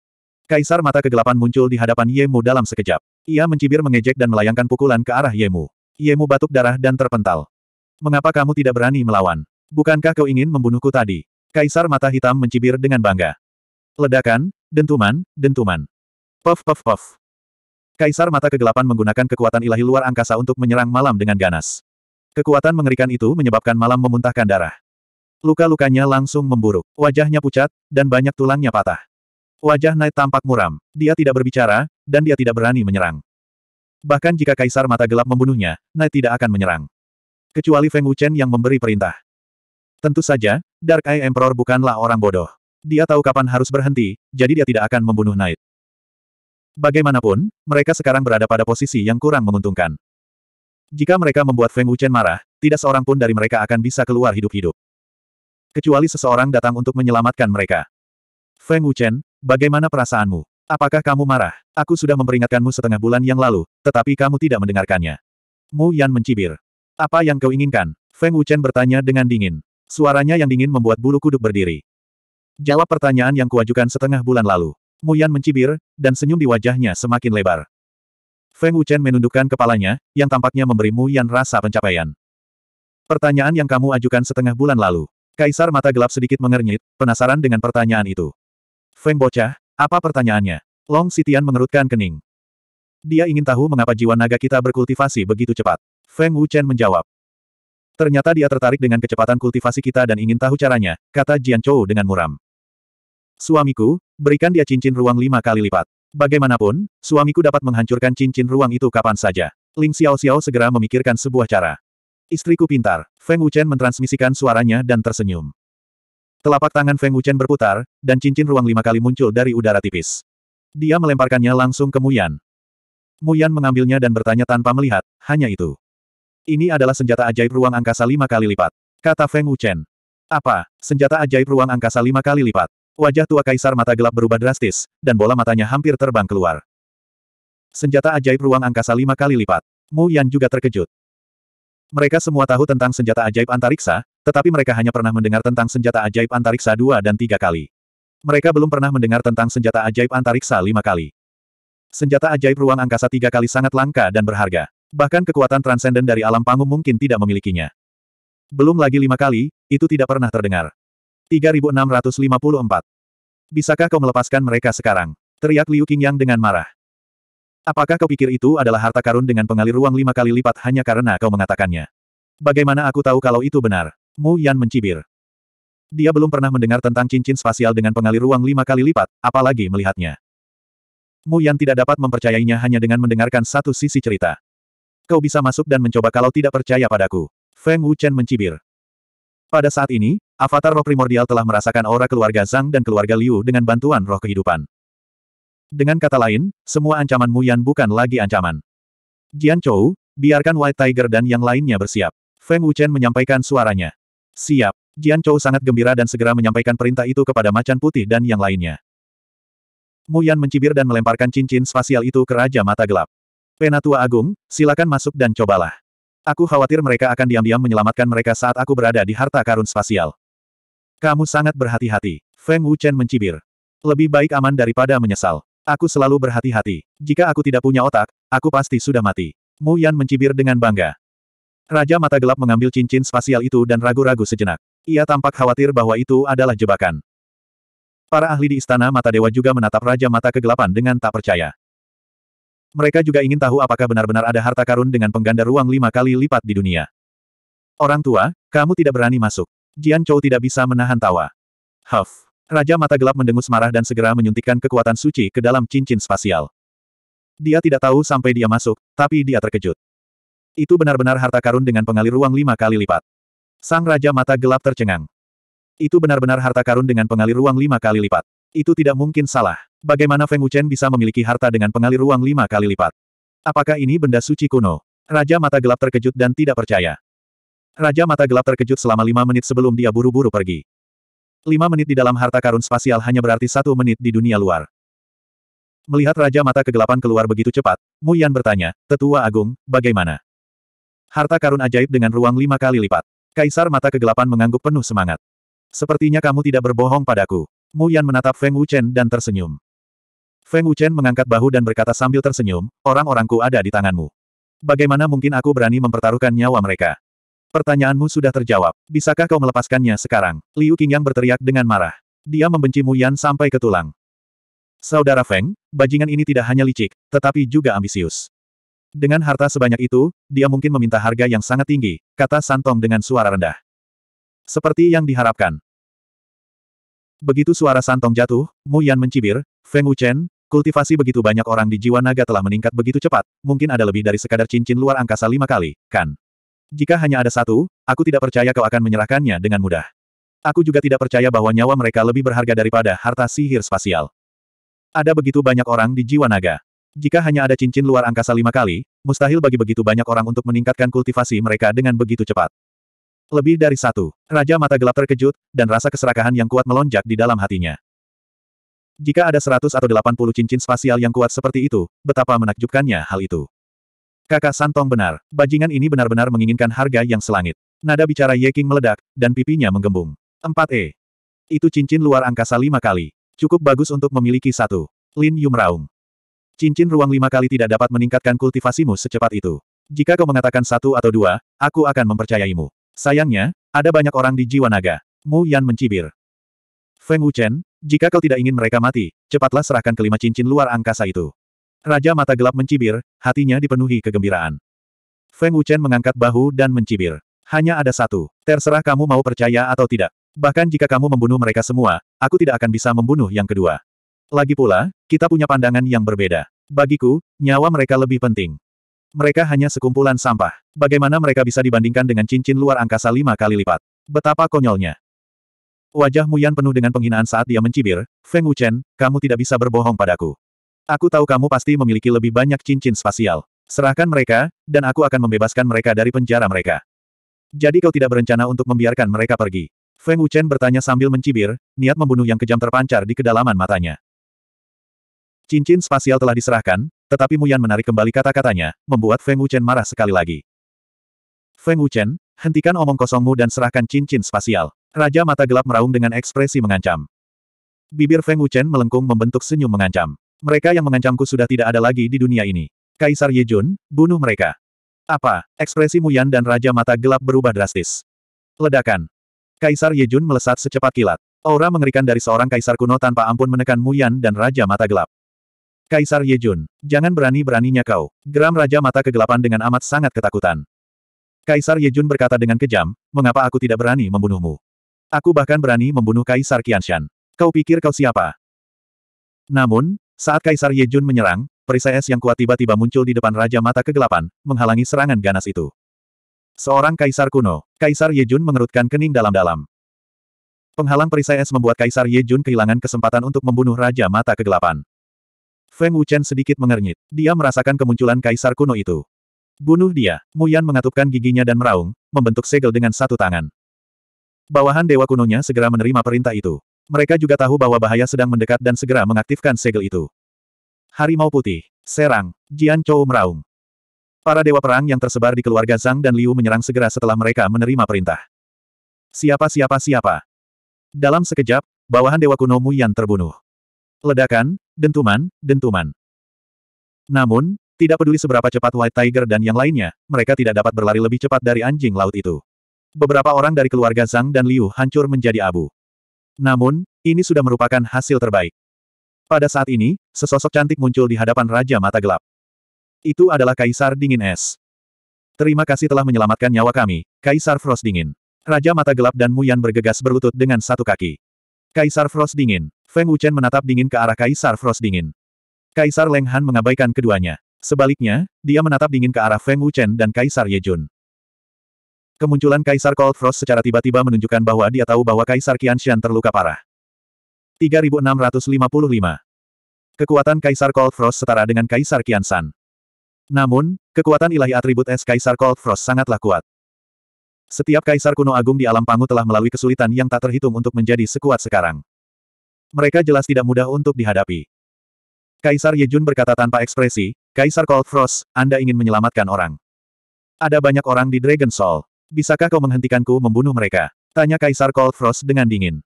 Kaisar mata kegelapan muncul di hadapan Yemu dalam sekejap. Ia mencibir mengejek dan melayangkan pukulan ke arah Yemu. Yemu batuk darah dan terpental. Mengapa kamu tidak berani melawan? Bukankah kau ingin membunuhku tadi? Kaisar mata hitam mencibir dengan bangga. Ledakan, dentuman, dentuman. Puff puff puff. Kaisar mata kegelapan menggunakan kekuatan ilahi luar angkasa untuk menyerang malam dengan ganas. Kekuatan mengerikan itu menyebabkan malam memuntahkan darah. Luka-lukanya langsung memburuk, wajahnya pucat, dan banyak tulangnya patah. Wajah Knight tampak muram. Dia tidak berbicara, dan dia tidak berani menyerang. Bahkan jika Kaisar Mata Gelap membunuhnya, Knight tidak akan menyerang. Kecuali Feng Wuchen yang memberi perintah. Tentu saja, Dark Eye Emperor bukanlah orang bodoh. Dia tahu kapan harus berhenti, jadi dia tidak akan membunuh Knight. Bagaimanapun, mereka sekarang berada pada posisi yang kurang menguntungkan. Jika mereka membuat Feng Wuchen marah, tidak seorang pun dari mereka akan bisa keluar hidup-hidup. Kecuali seseorang datang untuk menyelamatkan mereka. Feng Wuchen, Bagaimana perasaanmu? Apakah kamu marah? Aku sudah memperingatkanmu setengah bulan yang lalu, tetapi kamu tidak mendengarkannya. Mu Yan mencibir. Apa yang kau inginkan? Feng Wuchen bertanya dengan dingin. Suaranya yang dingin membuat bulu kuduk berdiri. Jawab pertanyaan yang kuajukan setengah bulan lalu. Mu Yan mencibir, dan senyum di wajahnya semakin lebar. Feng Wuchen menundukkan kepalanya, yang tampaknya memberi Mu Yan rasa pencapaian. Pertanyaan yang kamu ajukan setengah bulan lalu. Kaisar mata gelap sedikit mengernyit, penasaran dengan pertanyaan itu. Feng bocah, apa pertanyaannya? Long Sitian mengerutkan kening. Dia ingin tahu mengapa jiwa naga kita berkultivasi begitu cepat. Feng Wuchen menjawab. Ternyata dia tertarik dengan kecepatan kultivasi kita dan ingin tahu caranya, kata Jian Chou dengan muram. Suamiku, berikan dia cincin ruang lima kali lipat. Bagaimanapun, suamiku dapat menghancurkan cincin ruang itu kapan saja. Ling Xiao Xiao segera memikirkan sebuah cara. Istriku pintar. Feng Wuchen mentransmisikan suaranya dan tersenyum. Telapak tangan Feng Wuchen berputar, dan cincin ruang lima kali muncul dari udara tipis. Dia melemparkannya langsung ke Muyan. Muyan mengambilnya dan bertanya tanpa melihat, hanya itu. Ini adalah senjata ajaib ruang angkasa lima kali lipat. Kata Feng Wuchen. Apa? Senjata ajaib ruang angkasa lima kali lipat. Wajah tua kaisar mata gelap berubah drastis, dan bola matanya hampir terbang keluar. Senjata ajaib ruang angkasa lima kali lipat. Mu Yan juga terkejut. Mereka semua tahu tentang senjata ajaib antariksa, tetapi mereka hanya pernah mendengar tentang senjata ajaib antariksa dua dan tiga kali. Mereka belum pernah mendengar tentang senjata ajaib antariksa lima kali. Senjata ajaib ruang angkasa tiga kali sangat langka dan berharga. Bahkan kekuatan transenden dari alam panggung mungkin tidak memilikinya. Belum lagi lima kali, itu tidak pernah terdengar. 3654. Bisakah kau melepaskan mereka sekarang? Teriak Liu Qingyang dengan marah. Apakah kau pikir itu adalah harta karun dengan pengalir ruang lima kali lipat hanya karena kau mengatakannya? Bagaimana aku tahu kalau itu benar? Mu Yan mencibir. Dia belum pernah mendengar tentang cincin spasial dengan pengalir ruang lima kali lipat, apalagi melihatnya. Mu Yan tidak dapat mempercayainya hanya dengan mendengarkan satu sisi cerita. Kau bisa masuk dan mencoba kalau tidak percaya padaku. Feng Wuchen mencibir. Pada saat ini, avatar roh primordial telah merasakan aura keluarga Zhang dan keluarga Liu dengan bantuan roh kehidupan. Dengan kata lain, semua ancaman Mu Yan bukan lagi ancaman. Jian Chou, biarkan White Tiger dan yang lainnya bersiap. Feng Wuchen menyampaikan suaranya. Siap. Jian Chou sangat gembira dan segera menyampaikan perintah itu kepada macan putih dan yang lainnya. Mu Yan mencibir dan melemparkan cincin spasial itu ke Raja Mata Gelap. Penatua Agung, silakan masuk dan cobalah. Aku khawatir mereka akan diam-diam menyelamatkan mereka saat aku berada di harta karun spasial. Kamu sangat berhati-hati. Feng Wuchen mencibir. Lebih baik aman daripada menyesal. Aku selalu berhati-hati. Jika aku tidak punya otak, aku pasti sudah mati. Mu Yan mencibir dengan bangga. Raja Mata Gelap mengambil cincin spasial itu dan ragu-ragu sejenak. Ia tampak khawatir bahwa itu adalah jebakan. Para ahli di Istana Mata Dewa juga menatap Raja Mata Kegelapan dengan tak percaya. Mereka juga ingin tahu apakah benar-benar ada harta karun dengan pengganda ruang lima kali lipat di dunia. Orang tua, kamu tidak berani masuk. Jian Chou tidak bisa menahan tawa. Huff. Raja Mata Gelap mendengus marah dan segera menyuntikkan kekuatan suci ke dalam cincin spasial. Dia tidak tahu sampai dia masuk, tapi dia terkejut. Itu benar-benar harta karun dengan pengalir ruang lima kali lipat. Sang Raja Mata Gelap tercengang. Itu benar-benar harta karun dengan pengalir ruang lima kali lipat. Itu tidak mungkin salah. Bagaimana Feng Wuchen bisa memiliki harta dengan pengalir ruang lima kali lipat? Apakah ini benda suci kuno? Raja Mata Gelap terkejut dan tidak percaya. Raja Mata Gelap terkejut selama lima menit sebelum dia buru-buru pergi. Lima menit di dalam harta karun spasial hanya berarti satu menit di dunia luar. Melihat Raja Mata Kegelapan keluar begitu cepat, Mu Yan bertanya, Tetua Agung, bagaimana? Harta karun ajaib dengan ruang lima kali lipat. Kaisar mata kegelapan mengangguk penuh semangat. Sepertinya kamu tidak berbohong padaku. Mu Yan menatap Feng Wuchen dan tersenyum. Feng Wuchen mengangkat bahu dan berkata sambil tersenyum, orang-orangku ada di tanganmu. Bagaimana mungkin aku berani mempertaruhkan nyawa mereka? Pertanyaanmu sudah terjawab. Bisakah kau melepaskannya sekarang? Liu Qingyang berteriak dengan marah. Dia membenci Mu Yan sampai ke tulang. Saudara Feng, bajingan ini tidak hanya licik, tetapi juga ambisius. Dengan harta sebanyak itu, dia mungkin meminta harga yang sangat tinggi, kata Santong dengan suara rendah. Seperti yang diharapkan. Begitu suara Santong jatuh, Mu Yan mencibir, Feng Wuchen, kultivasi begitu banyak orang di jiwa naga telah meningkat begitu cepat, mungkin ada lebih dari sekadar cincin luar angkasa lima kali, kan? Jika hanya ada satu, aku tidak percaya kau akan menyerahkannya dengan mudah. Aku juga tidak percaya bahwa nyawa mereka lebih berharga daripada harta sihir spasial. Ada begitu banyak orang di jiwa naga. Jika hanya ada cincin luar angkasa lima kali, mustahil bagi begitu banyak orang untuk meningkatkan kultivasi mereka dengan begitu cepat. Lebih dari satu, Raja Mata Gelap terkejut, dan rasa keserakahan yang kuat melonjak di dalam hatinya. Jika ada seratus atau delapan puluh cincin spasial yang kuat seperti itu, betapa menakjubkannya hal itu. Kakak Santong benar, bajingan ini benar-benar menginginkan harga yang selangit. Nada bicara Ye King meledak, dan pipinya menggembung. 4E. Itu cincin luar angkasa lima kali. Cukup bagus untuk memiliki satu. Lin Yumraung. Cincin ruang lima kali tidak dapat meningkatkan kultivasimu secepat itu. Jika kau mengatakan satu atau dua, aku akan mempercayaimu. Sayangnya, ada banyak orang di jiwa naga. Mu Yan mencibir. Feng Wuchen, jika kau tidak ingin mereka mati, cepatlah serahkan kelima cincin luar angkasa itu. Raja mata gelap mencibir, hatinya dipenuhi kegembiraan. Feng Wuchen mengangkat bahu dan mencibir. Hanya ada satu. Terserah kamu mau percaya atau tidak. Bahkan jika kamu membunuh mereka semua, aku tidak akan bisa membunuh yang kedua. Lagi pula, kita punya pandangan yang berbeda. Bagiku, nyawa mereka lebih penting. Mereka hanya sekumpulan sampah. Bagaimana mereka bisa dibandingkan dengan cincin luar angkasa lima kali lipat? Betapa konyolnya. Wajah Muyan penuh dengan penghinaan saat dia mencibir, Feng Wuchen, kamu tidak bisa berbohong padaku. Aku tahu kamu pasti memiliki lebih banyak cincin spasial. Serahkan mereka, dan aku akan membebaskan mereka dari penjara mereka. Jadi kau tidak berencana untuk membiarkan mereka pergi. Feng Wuchen bertanya sambil mencibir, niat membunuh yang kejam terpancar di kedalaman matanya. Cincin spasial telah diserahkan, tetapi Muyan menarik kembali kata-katanya, membuat Feng Wuchen marah sekali lagi. Feng Wuchen, hentikan omong kosongmu dan serahkan cincin spasial. Raja mata gelap meraung dengan ekspresi mengancam. Bibir Feng Wuchen melengkung membentuk senyum mengancam. Mereka yang mengancamku sudah tidak ada lagi di dunia ini. Kaisar Yejun, bunuh mereka. Apa? Ekspresi Muyan dan Raja Mata Gelap berubah drastis. Ledakan. Kaisar Yejun melesat secepat kilat. Aura mengerikan dari seorang kaisar kuno tanpa ampun menekan Muyan dan Raja Mata Gelap. Kaisar Yejun, jangan berani-beraninya kau. Geram Raja Mata Kegelapan dengan amat sangat ketakutan. Kaisar Yejun berkata dengan kejam, mengapa aku tidak berani membunuhmu? Aku bahkan berani membunuh Kaisar Qianshan. Kau pikir kau siapa? Namun, saat Kaisar Yejun menyerang, perisai es yang kuat tiba-tiba muncul di depan Raja Mata Kegelapan, menghalangi serangan ganas itu. Seorang Kaisar kuno, Kaisar Yejun mengerutkan kening dalam-dalam. Penghalang perisai es membuat Kaisar Yejun kehilangan kesempatan untuk membunuh Raja Mata Kegelapan. Feng Wuchen sedikit mengernyit. Dia merasakan kemunculan kaisar kuno itu. Bunuh dia. Muyan mengatupkan giginya dan meraung, membentuk segel dengan satu tangan. Bawahan dewa kunonya segera menerima perintah itu. Mereka juga tahu bahwa bahaya sedang mendekat dan segera mengaktifkan segel itu. Harimau Putih. Serang. Jian Chou meraung. Para dewa perang yang tersebar di keluarga Zhang dan Liu menyerang segera setelah mereka menerima perintah. Siapa siapa siapa. Dalam sekejap, bawahan Dewa Kuno Muyan terbunuh. Ledakan, dentuman, dentuman. Namun, tidak peduli seberapa cepat White Tiger dan yang lainnya, mereka tidak dapat berlari lebih cepat dari anjing laut itu. Beberapa orang dari keluarga Zhang dan Liu hancur menjadi abu. Namun, ini sudah merupakan hasil terbaik. Pada saat ini, sesosok cantik muncul di hadapan Raja Mata Gelap. Itu adalah Kaisar Dingin Es. Terima kasih telah menyelamatkan nyawa kami, Kaisar Frost Dingin. Raja Mata Gelap dan Muyan bergegas berlutut dengan satu kaki. Kaisar Frost Dingin, Feng Wuchen menatap dingin ke arah Kaisar Frost dingin. Kaisar Leng Han mengabaikan keduanya. Sebaliknya, dia menatap dingin ke arah Feng Wuchen dan Kaisar Ye Jun. Kemunculan Kaisar Cold Frost secara tiba-tiba menunjukkan bahwa dia tahu bahwa Kaisar Qianshan terluka parah. 3655 Kekuatan Kaisar Cold Frost setara dengan Kaisar Qiansan. Namun, kekuatan ilahi atribut es Kaisar Cold Frost sangatlah kuat. Setiap kaisar kuno agung di alam pangu telah melalui kesulitan yang tak terhitung untuk menjadi sekuat sekarang. Mereka jelas tidak mudah untuk dihadapi. Kaisar Yejun berkata tanpa ekspresi, Kaisar Cold Frost, Anda ingin menyelamatkan orang. Ada banyak orang di Dragon Soul. Bisakah kau menghentikanku membunuh mereka? Tanya Kaisar Cold Frost dengan dingin.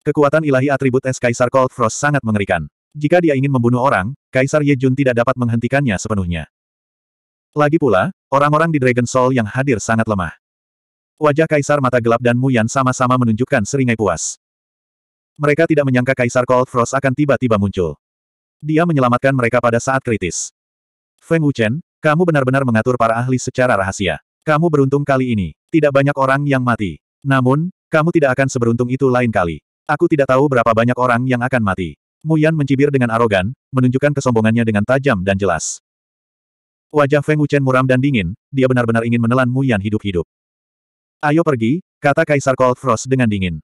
Kekuatan ilahi atribut es Kaisar Cold Frost sangat mengerikan. Jika dia ingin membunuh orang, Kaisar Yejun tidak dapat menghentikannya sepenuhnya. Lagi pula, orang-orang di Dragon Soul yang hadir sangat lemah. Wajah Kaisar mata gelap dan Muyan sama-sama menunjukkan seringai puas. Mereka tidak menyangka Kaisar Cold Frost akan tiba-tiba muncul. Dia menyelamatkan mereka pada saat kritis. Feng Wuchen, kamu benar-benar mengatur para ahli secara rahasia. Kamu beruntung kali ini. Tidak banyak orang yang mati. Namun, kamu tidak akan seberuntung itu lain kali. Aku tidak tahu berapa banyak orang yang akan mati. Muyan mencibir dengan arogan, menunjukkan kesombongannya dengan tajam dan jelas. Wajah Feng Wuchen muram dan dingin, dia benar-benar ingin menelan Muyan hidup-hidup. Ayo pergi, kata Kaisar Cold Frost dengan dingin.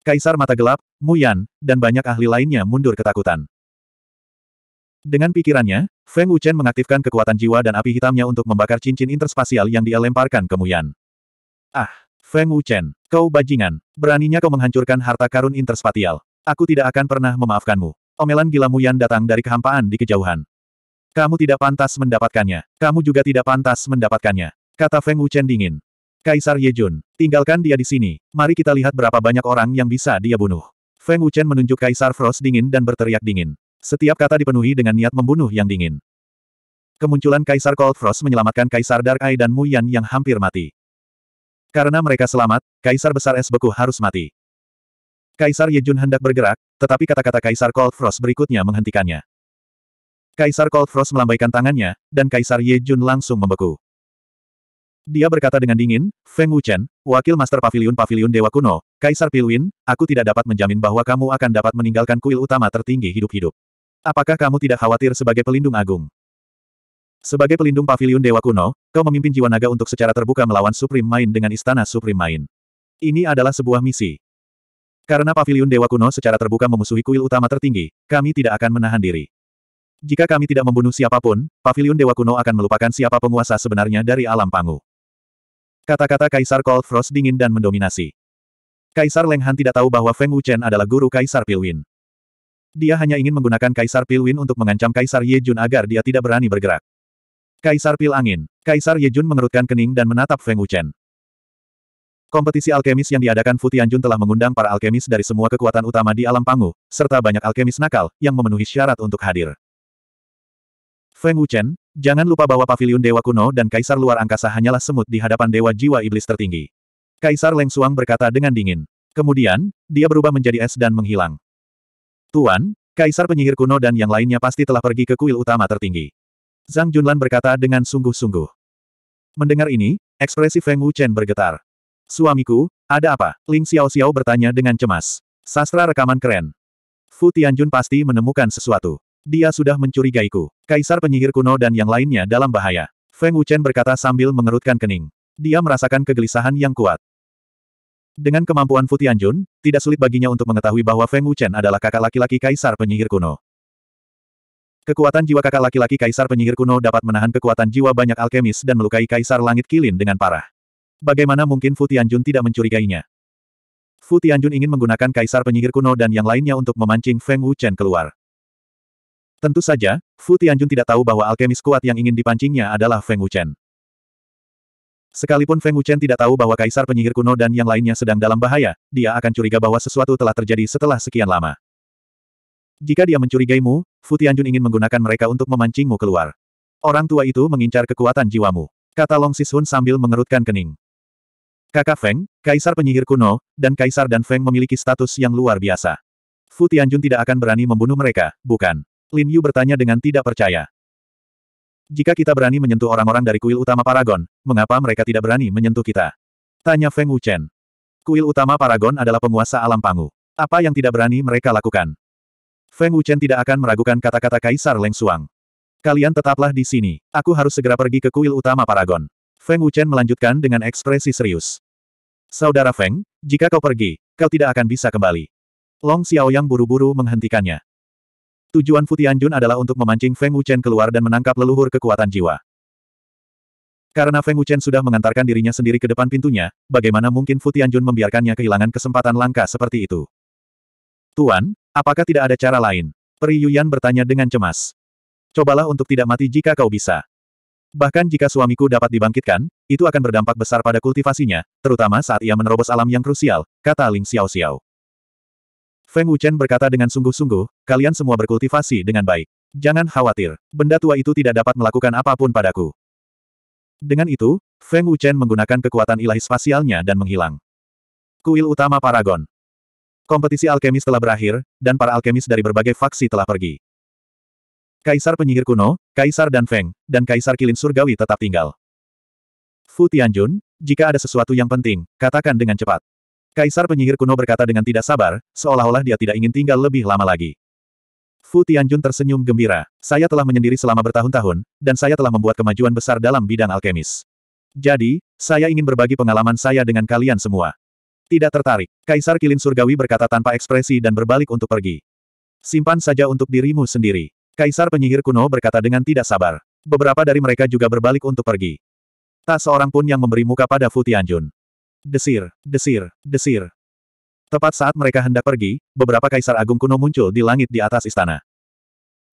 Kaisar Mata Gelap, Mu Yan, dan banyak ahli lainnya mundur ketakutan. Dengan pikirannya, Feng Wuchen mengaktifkan kekuatan jiwa dan api hitamnya untuk membakar cincin interspasial yang dia lemparkan ke Yan. Ah, Feng Wuchen, kau bajingan. Beraninya kau menghancurkan harta karun interspatial. Aku tidak akan pernah memaafkanmu. Omelan gila Mu Yan datang dari kehampaan di kejauhan. Kamu tidak pantas mendapatkannya. Kamu juga tidak pantas mendapatkannya. Kata Feng Wuchen dingin. Kaisar Yejun, tinggalkan dia di sini. Mari kita lihat berapa banyak orang yang bisa dia bunuh. Feng Wuchen menunjuk Kaisar Frost dingin dan berteriak dingin. Setiap kata dipenuhi dengan niat membunuh yang dingin. Kemunculan Kaisar Cold Frost menyelamatkan Kaisar Dark Eye dan Mu Yan yang hampir mati. Karena mereka selamat, Kaisar Besar Es Beku harus mati. Kaisar Yejun hendak bergerak, tetapi kata-kata Kaisar Cold Frost berikutnya menghentikannya. Kaisar Cold Frost melambaikan tangannya, dan Kaisar Yejun langsung membeku. Dia berkata dengan dingin, Feng Wuchen, wakil master pavilion pavilion Dewa Kuno, Kaisar Pilwin, aku tidak dapat menjamin bahwa kamu akan dapat meninggalkan kuil utama tertinggi hidup-hidup. Apakah kamu tidak khawatir sebagai pelindung agung? Sebagai pelindung pavilion Dewa Kuno, kau memimpin jiwa naga untuk secara terbuka melawan Supreme Main dengan istana Supreme Main. Ini adalah sebuah misi. Karena pavilion Dewa Kuno secara terbuka memusuhi kuil utama tertinggi, kami tidak akan menahan diri. Jika kami tidak membunuh siapapun, pavilion Dewa Kuno akan melupakan siapa penguasa sebenarnya dari alam panggung. Kata-kata Kaisar Cold Frost dingin dan mendominasi. Kaisar Leng Han tidak tahu bahwa Feng Wuchen adalah guru Kaisar Pilwin. Dia hanya ingin menggunakan Kaisar Pilwin untuk mengancam Kaisar Ye Jun agar dia tidak berani bergerak. Kaisar Pil Angin. Kaisar Ye Jun mengerutkan kening dan menatap Feng Wuchen. Kompetisi alkemis yang diadakan Fu Tianjun telah mengundang para alkemis dari semua kekuatan utama di alam pangu, serta banyak alkemis nakal, yang memenuhi syarat untuk hadir. Feng Wuchen, Jangan lupa bahwa pavilion dewa kuno dan kaisar luar angkasa hanyalah semut di hadapan dewa jiwa iblis tertinggi. Kaisar Leng Suang berkata dengan dingin. Kemudian, dia berubah menjadi es dan menghilang. Tuan, kaisar penyihir kuno dan yang lainnya pasti telah pergi ke kuil utama tertinggi. Zhang Junlan berkata dengan sungguh-sungguh. Mendengar ini, ekspresi Feng Wuchen bergetar. Suamiku, ada apa? Ling Xiao Xiao bertanya dengan cemas. Sastra rekaman keren. Fu Tianjun pasti menemukan sesuatu. Dia sudah mencurigaiku. Kaisar penyihir kuno dan yang lainnya dalam bahaya. Feng Wuchen berkata sambil mengerutkan kening. Dia merasakan kegelisahan yang kuat. Dengan kemampuan Fu Tianjun, tidak sulit baginya untuk mengetahui bahwa Feng Wuchen adalah kakak laki-laki kaisar penyihir kuno. Kekuatan jiwa kakak laki-laki kaisar penyihir kuno dapat menahan kekuatan jiwa banyak alkemis dan melukai kaisar langit kilin dengan parah. Bagaimana mungkin Fu Tianjun tidak mencurigainya? Fu Tianjun ingin menggunakan kaisar penyihir kuno dan yang lainnya untuk memancing Feng Wuchen keluar. Tentu saja, Fu Tianjun tidak tahu bahwa alkemis kuat yang ingin dipancingnya adalah Feng Wuchen. Sekalipun Feng Wuchen tidak tahu bahwa kaisar penyihir kuno dan yang lainnya sedang dalam bahaya, dia akan curiga bahwa sesuatu telah terjadi setelah sekian lama. Jika dia mencurigaimu, Fu Tianjun ingin menggunakan mereka untuk memancingmu keluar. Orang tua itu mengincar kekuatan jiwamu. Kata Long Sishun sambil mengerutkan kening. Kakak Feng, kaisar penyihir kuno, dan kaisar dan Feng memiliki status yang luar biasa. Fu Tianjun tidak akan berani membunuh mereka, bukan? Lin Yu bertanya dengan tidak percaya. Jika kita berani menyentuh orang-orang dari kuil utama Paragon, mengapa mereka tidak berani menyentuh kita? Tanya Feng Wuchen. Kuil utama Paragon adalah penguasa alam pangu. Apa yang tidak berani mereka lakukan? Feng Wuchen tidak akan meragukan kata-kata Kaisar Leng Suang. Kalian tetaplah di sini. Aku harus segera pergi ke kuil utama Paragon. Feng Wuchen melanjutkan dengan ekspresi serius. Saudara Feng, jika kau pergi, kau tidak akan bisa kembali. Long Xiaoyang buru-buru menghentikannya. Tujuan Futianjun adalah untuk memancing Feng Wuchen keluar dan menangkap leluhur kekuatan jiwa. Karena Feng Wuchen sudah mengantarkan dirinya sendiri ke depan pintunya, bagaimana mungkin Futianjun membiarkannya kehilangan kesempatan langka seperti itu? Tuan, apakah tidak ada cara lain? Peri Yuyan bertanya dengan cemas. Cobalah untuk tidak mati jika kau bisa. Bahkan jika suamiku dapat dibangkitkan, itu akan berdampak besar pada kultivasinya, terutama saat ia menerobos alam yang krusial, kata Ling Xiao Xiao. Feng Wuchen berkata dengan sungguh-sungguh, kalian semua berkultivasi dengan baik. Jangan khawatir, benda tua itu tidak dapat melakukan apapun padaku. Dengan itu, Feng Wuchen menggunakan kekuatan ilahi spasialnya dan menghilang. Kuil utama Paragon. Kompetisi alkemis telah berakhir, dan para alkemis dari berbagai faksi telah pergi. Kaisar penyihir kuno, Kaisar dan Feng, dan Kaisar Kilin Surgawi tetap tinggal. Fu Tianjun, jika ada sesuatu yang penting, katakan dengan cepat. Kaisar penyihir kuno berkata dengan tidak sabar, seolah-olah dia tidak ingin tinggal lebih lama lagi. Fu Tianjun tersenyum gembira. Saya telah menyendiri selama bertahun-tahun, dan saya telah membuat kemajuan besar dalam bidang alkemis. Jadi, saya ingin berbagi pengalaman saya dengan kalian semua. Tidak tertarik. Kaisar Kilin Surgawi berkata tanpa ekspresi dan berbalik untuk pergi. Simpan saja untuk dirimu sendiri. Kaisar penyihir kuno berkata dengan tidak sabar. Beberapa dari mereka juga berbalik untuk pergi. Tak seorang pun yang memberi muka pada Fu Tianjun. Desir, desir, desir. Tepat saat mereka hendak pergi, beberapa kaisar agung kuno muncul di langit di atas istana.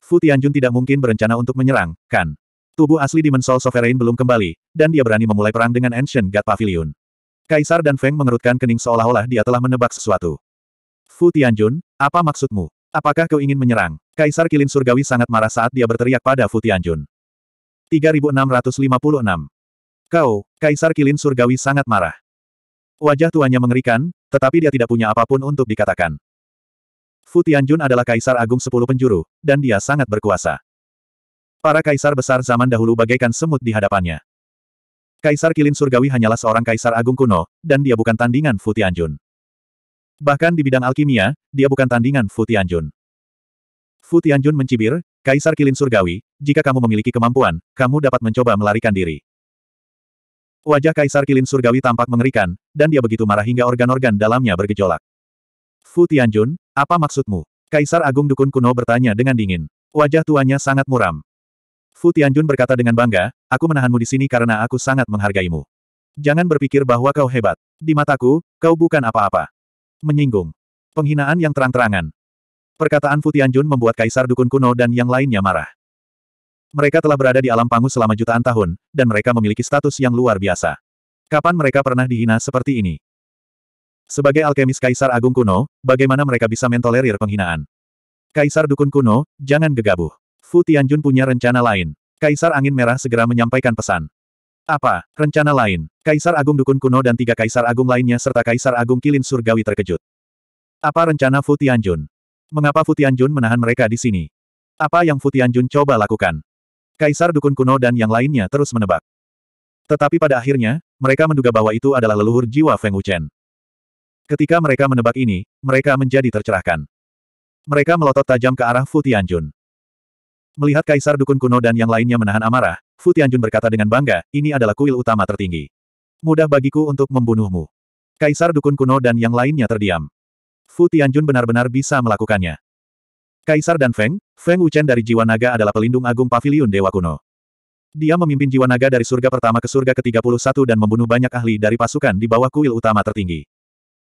Fu Tianjun tidak mungkin berencana untuk menyerang, kan? Tubuh asli di Mensol Sovereign belum kembali, dan dia berani memulai perang dengan Ancient God Pavilion. Kaisar dan Feng mengerutkan kening seolah-olah dia telah menebak sesuatu. Fu Tianjun, apa maksudmu? Apakah kau ingin menyerang? Kaisar Kilin Surgawi sangat marah saat dia berteriak pada Fu Tianjun. 3656. Kau, Kaisar Kilin Surgawi sangat marah. Wajah tuanya mengerikan, tetapi dia tidak punya apapun untuk dikatakan. Fu Tianjun adalah kaisar agung sepuluh penjuru, dan dia sangat berkuasa. Para kaisar besar zaman dahulu bagaikan semut di hadapannya. Kaisar Kilin Surgawi hanyalah seorang kaisar agung kuno, dan dia bukan tandingan Fu Tianjun. Bahkan di bidang alkimia, dia bukan tandingan Fu Tianjun. Fu Tianjun mencibir, Kaisar Kilin Surgawi, jika kamu memiliki kemampuan, kamu dapat mencoba melarikan diri. Wajah Kaisar Kilin Surgawi tampak mengerikan, dan dia begitu marah hingga organ-organ dalamnya bergejolak. Fu Tianjun, apa maksudmu? Kaisar Agung Dukun Kuno bertanya dengan dingin. Wajah tuanya sangat muram. Fu Tianjun berkata dengan bangga, aku menahanmu di sini karena aku sangat menghargaimu. Jangan berpikir bahwa kau hebat. Di mataku, kau bukan apa-apa. Menyinggung. Penghinaan yang terang-terangan. Perkataan Fu Tianjun membuat Kaisar Dukun Kuno dan yang lainnya marah. Mereka telah berada di alam pangu selama jutaan tahun, dan mereka memiliki status yang luar biasa. Kapan mereka pernah dihina seperti ini? Sebagai alkemis Kaisar Agung kuno, bagaimana mereka bisa mentolerir penghinaan? Kaisar Dukun kuno, jangan gegabah. Fu Tianjun punya rencana lain. Kaisar Angin Merah segera menyampaikan pesan. Apa, rencana lain? Kaisar Agung Dukun kuno dan tiga Kaisar Agung lainnya serta Kaisar Agung Kilin Surgawi terkejut. Apa rencana Fu Tianjun? Mengapa Fu Tianjun menahan mereka di sini? Apa yang Fu Tianjun coba lakukan? Kaisar Dukun Kuno dan yang lainnya terus menebak. Tetapi pada akhirnya, mereka menduga bahwa itu adalah leluhur jiwa Feng Wuchen. Ketika mereka menebak ini, mereka menjadi tercerahkan. Mereka melotot tajam ke arah Fu Tianjun. Melihat Kaisar Dukun Kuno dan yang lainnya menahan amarah, Fu Tianjun berkata dengan bangga, ini adalah kuil utama tertinggi. Mudah bagiku untuk membunuhmu. Kaisar Dukun Kuno dan yang lainnya terdiam. Fu Tianjun benar-benar bisa melakukannya. Kaisar dan Feng, Feng Wuchen dari Jiwa Naga adalah pelindung agung paviliun Dewa Kuno. Dia memimpin Jiwa Naga dari surga pertama ke surga ke-31 dan membunuh banyak ahli dari pasukan di bawah kuil utama tertinggi.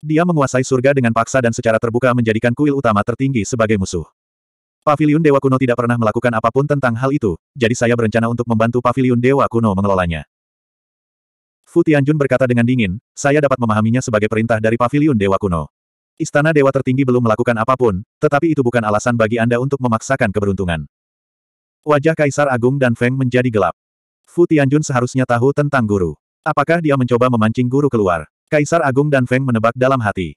Dia menguasai surga dengan paksa dan secara terbuka menjadikan kuil utama tertinggi sebagai musuh. Paviliun Dewa Kuno tidak pernah melakukan apapun tentang hal itu, jadi saya berencana untuk membantu Paviliun Dewa Kuno mengelolanya. Fu Tianjun berkata dengan dingin, saya dapat memahaminya sebagai perintah dari Paviliun Dewa Kuno. Istana Dewa Tertinggi belum melakukan apapun, tetapi itu bukan alasan bagi Anda untuk memaksakan keberuntungan. Wajah Kaisar Agung dan Feng menjadi gelap. Fu Tianjun seharusnya tahu tentang guru. Apakah dia mencoba memancing guru keluar? Kaisar Agung dan Feng menebak dalam hati.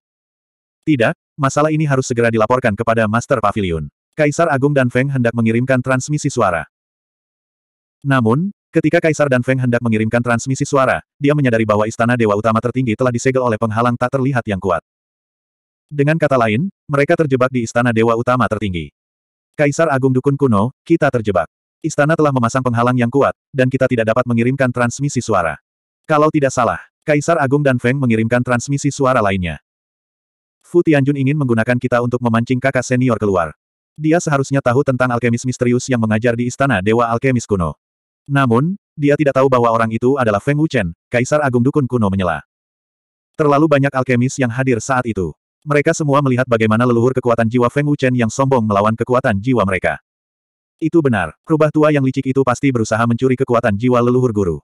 Tidak, masalah ini harus segera dilaporkan kepada Master Pavilion. Kaisar Agung dan Feng hendak mengirimkan transmisi suara. Namun, Ketika Kaisar dan Feng hendak mengirimkan transmisi suara, dia menyadari bahwa istana Dewa Utama tertinggi telah disegel oleh penghalang tak terlihat yang kuat. Dengan kata lain, mereka terjebak di istana dewa utama tertinggi. Kaisar Agung Dukun Kuno, kita terjebak. Istana telah memasang penghalang yang kuat, dan kita tidak dapat mengirimkan transmisi suara. Kalau tidak salah, Kaisar Agung dan Feng mengirimkan transmisi suara lainnya. Fu Tianjun ingin menggunakan kita untuk memancing kakak senior keluar. Dia seharusnya tahu tentang alkemis misterius yang mengajar di istana Dewa Alkemis Kuno. Namun, dia tidak tahu bahwa orang itu adalah Feng Wuchen, Kaisar Agung Dukun Kuno menyela. Terlalu banyak alkemis yang hadir saat itu. Mereka semua melihat bagaimana leluhur kekuatan jiwa Feng Wuchen yang sombong melawan kekuatan jiwa mereka. Itu benar, rubah tua yang licik itu pasti berusaha mencuri kekuatan jiwa leluhur guru.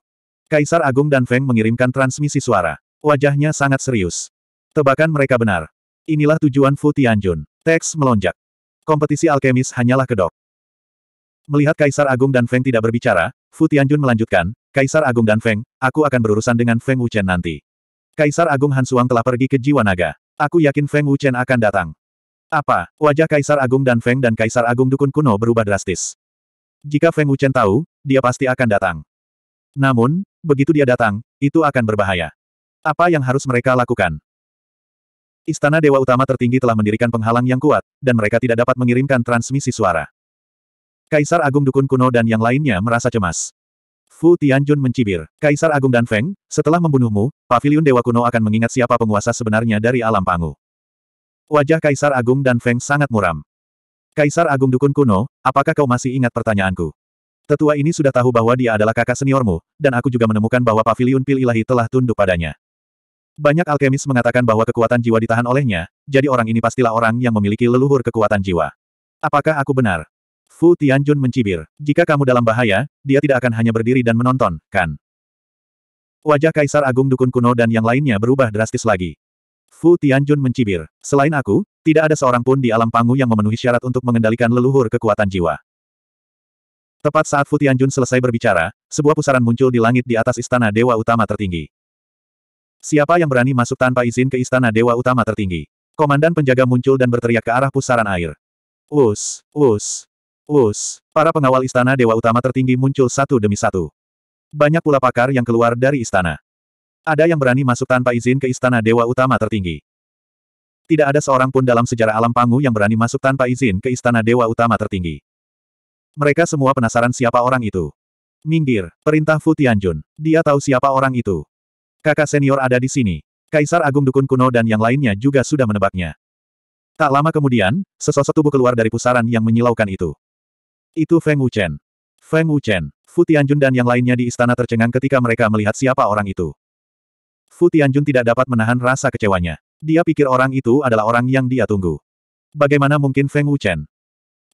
Kaisar Agung dan Feng mengirimkan transmisi suara. Wajahnya sangat serius. Tebakan mereka benar. Inilah tujuan Fu Tianjun. Teks melonjak. Kompetisi alkemis hanyalah kedok. Melihat Kaisar Agung dan Feng tidak berbicara, Fu Tianjun melanjutkan, Kaisar Agung dan Feng, aku akan berurusan dengan Feng Wuchen nanti. Kaisar Agung Han Suang telah pergi ke Jiwa Naga. Aku yakin Feng Wuchen akan datang. Apa? Wajah Kaisar Agung dan Feng dan Kaisar Agung Dukun Kuno berubah drastis. Jika Feng Wuchen tahu, dia pasti akan datang. Namun, begitu dia datang, itu akan berbahaya. Apa yang harus mereka lakukan? Istana Dewa Utama tertinggi telah mendirikan penghalang yang kuat, dan mereka tidak dapat mengirimkan transmisi suara. Kaisar Agung Dukun Kuno dan yang lainnya merasa cemas. Fu Tianjun mencibir. Kaisar Agung dan Feng, setelah membunuhmu, Paviliun Dewa Kuno akan mengingat siapa penguasa sebenarnya dari alam pangu. Wajah Kaisar Agung dan Feng sangat muram. Kaisar Agung Dukun Kuno, apakah kau masih ingat pertanyaanku? Tetua ini sudah tahu bahwa dia adalah kakak seniormu, dan aku juga menemukan bahwa Paviliun Pil Ilahi telah tunduk padanya. Banyak alkemis mengatakan bahwa kekuatan jiwa ditahan olehnya, jadi orang ini pastilah orang yang memiliki leluhur kekuatan jiwa. Apakah aku benar? Fu Tianjun mencibir. Jika kamu dalam bahaya, dia tidak akan hanya berdiri dan menonton, kan? Wajah Kaisar Agung Dukun Kuno dan yang lainnya berubah drastis lagi. Fu Tianjun mencibir. Selain aku, tidak ada seorang pun di alam Panggung yang memenuhi syarat untuk mengendalikan leluhur kekuatan jiwa. Tepat saat Fu Tianjun selesai berbicara, sebuah pusaran muncul di langit di atas istana dewa utama tertinggi. Siapa yang berani masuk tanpa izin ke istana dewa utama tertinggi? Komandan penjaga muncul dan berteriak ke arah pusaran air. Us, us, Us, para pengawal istana dewa utama tertinggi muncul satu demi satu. Banyak pula pakar yang keluar dari istana. Ada yang berani masuk tanpa izin ke istana dewa utama tertinggi. Tidak ada seorang pun dalam sejarah alam pangu yang berani masuk tanpa izin ke istana dewa utama tertinggi. Mereka semua penasaran siapa orang itu. Minggir, perintah Fu Tianjun. Dia tahu siapa orang itu. Kakak senior ada di sini. Kaisar Agung Dukun Kuno dan yang lainnya juga sudah menebaknya. Tak lama kemudian, sesosok tubuh keluar dari pusaran yang menyilaukan itu. Itu Feng Wuchen. Feng Wuchen, Fu Tianjun dan yang lainnya di istana tercengang ketika mereka melihat siapa orang itu. Fu Tianjun tidak dapat menahan rasa kecewanya. Dia pikir orang itu adalah orang yang dia tunggu. Bagaimana mungkin Feng Wuchen?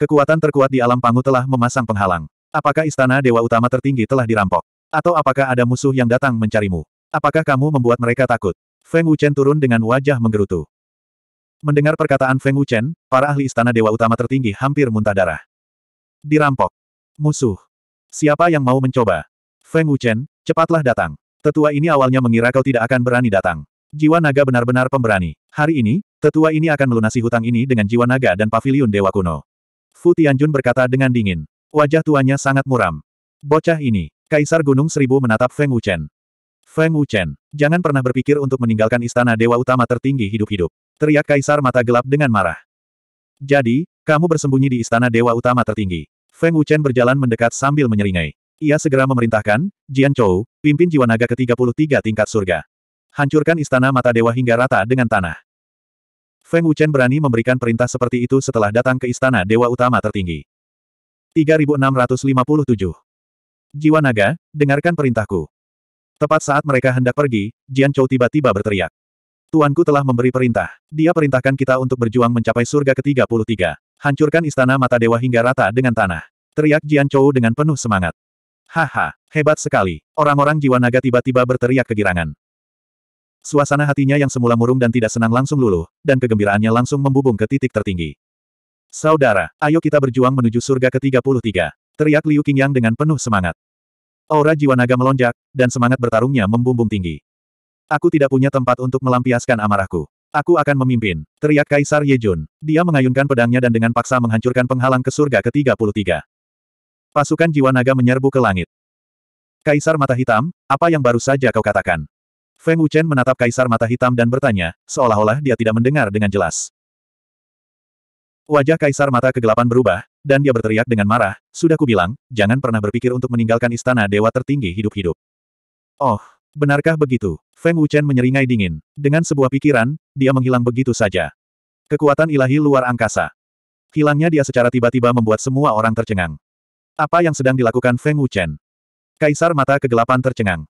Kekuatan terkuat di alam pangu telah memasang penghalang. Apakah istana dewa utama tertinggi telah dirampok? Atau apakah ada musuh yang datang mencarimu? Apakah kamu membuat mereka takut? Feng Wuchen turun dengan wajah menggerutu. Mendengar perkataan Feng Wuchen, para ahli istana dewa utama tertinggi hampir muntah darah. Dirampok. Musuh. Siapa yang mau mencoba? Feng Wuchen, cepatlah datang. Tetua ini awalnya mengira kau tidak akan berani datang. Jiwa naga benar-benar pemberani. Hari ini, tetua ini akan melunasi hutang ini dengan jiwa naga dan pavilion dewa kuno. Fu Tianjun berkata dengan dingin. Wajah tuanya sangat muram. Bocah ini, Kaisar Gunung Seribu menatap Feng Wuchen. Feng Wuchen, jangan pernah berpikir untuk meninggalkan istana dewa utama tertinggi hidup-hidup. Teriak Kaisar mata gelap dengan marah. Jadi, kamu bersembunyi di istana dewa utama tertinggi. Feng Wuchen berjalan mendekat sambil menyeringai. Ia segera memerintahkan, Jian Chou, pimpin jiwa naga ke-33 tingkat surga. Hancurkan istana mata dewa hingga rata dengan tanah. Feng Wuchen berani memberikan perintah seperti itu setelah datang ke istana dewa utama tertinggi. 3657. Jiwa naga, dengarkan perintahku. Tepat saat mereka hendak pergi, Jian Chou tiba-tiba berteriak. Tuanku telah memberi perintah. Dia perintahkan kita untuk berjuang mencapai surga ke-33. Hancurkan istana mata dewa hingga rata dengan tanah. Teriak Jian Chou dengan penuh semangat. Haha, hebat sekali. Orang-orang jiwa naga tiba-tiba berteriak kegirangan. Suasana hatinya yang semula murung dan tidak senang langsung luluh, dan kegembiraannya langsung membubung ke titik tertinggi. Saudara, ayo kita berjuang menuju surga ke-33. Teriak Liu Qingyang dengan penuh semangat. Aura jiwa naga melonjak, dan semangat bertarungnya membumbung tinggi. Aku tidak punya tempat untuk melampiaskan amarahku. Aku akan memimpin, teriak Kaisar Yejun. Dia mengayunkan pedangnya dan dengan paksa menghancurkan penghalang ke surga ke-33. Pasukan jiwa naga menyerbu ke langit. Kaisar Mata Hitam, apa yang baru saja kau katakan? Feng Wuchen menatap Kaisar Mata Hitam dan bertanya, seolah-olah dia tidak mendengar dengan jelas. Wajah Kaisar Mata Kegelapan berubah, dan dia berteriak dengan marah, sudah kubilang, jangan pernah berpikir untuk meninggalkan istana dewa tertinggi hidup-hidup. Oh, Benarkah begitu? Feng Wuchen menyeringai dingin. Dengan sebuah pikiran, dia menghilang begitu saja. Kekuatan ilahi luar angkasa. Hilangnya dia secara tiba-tiba membuat semua orang tercengang. Apa yang sedang dilakukan Feng Wuchen? Kaisar mata kegelapan tercengang.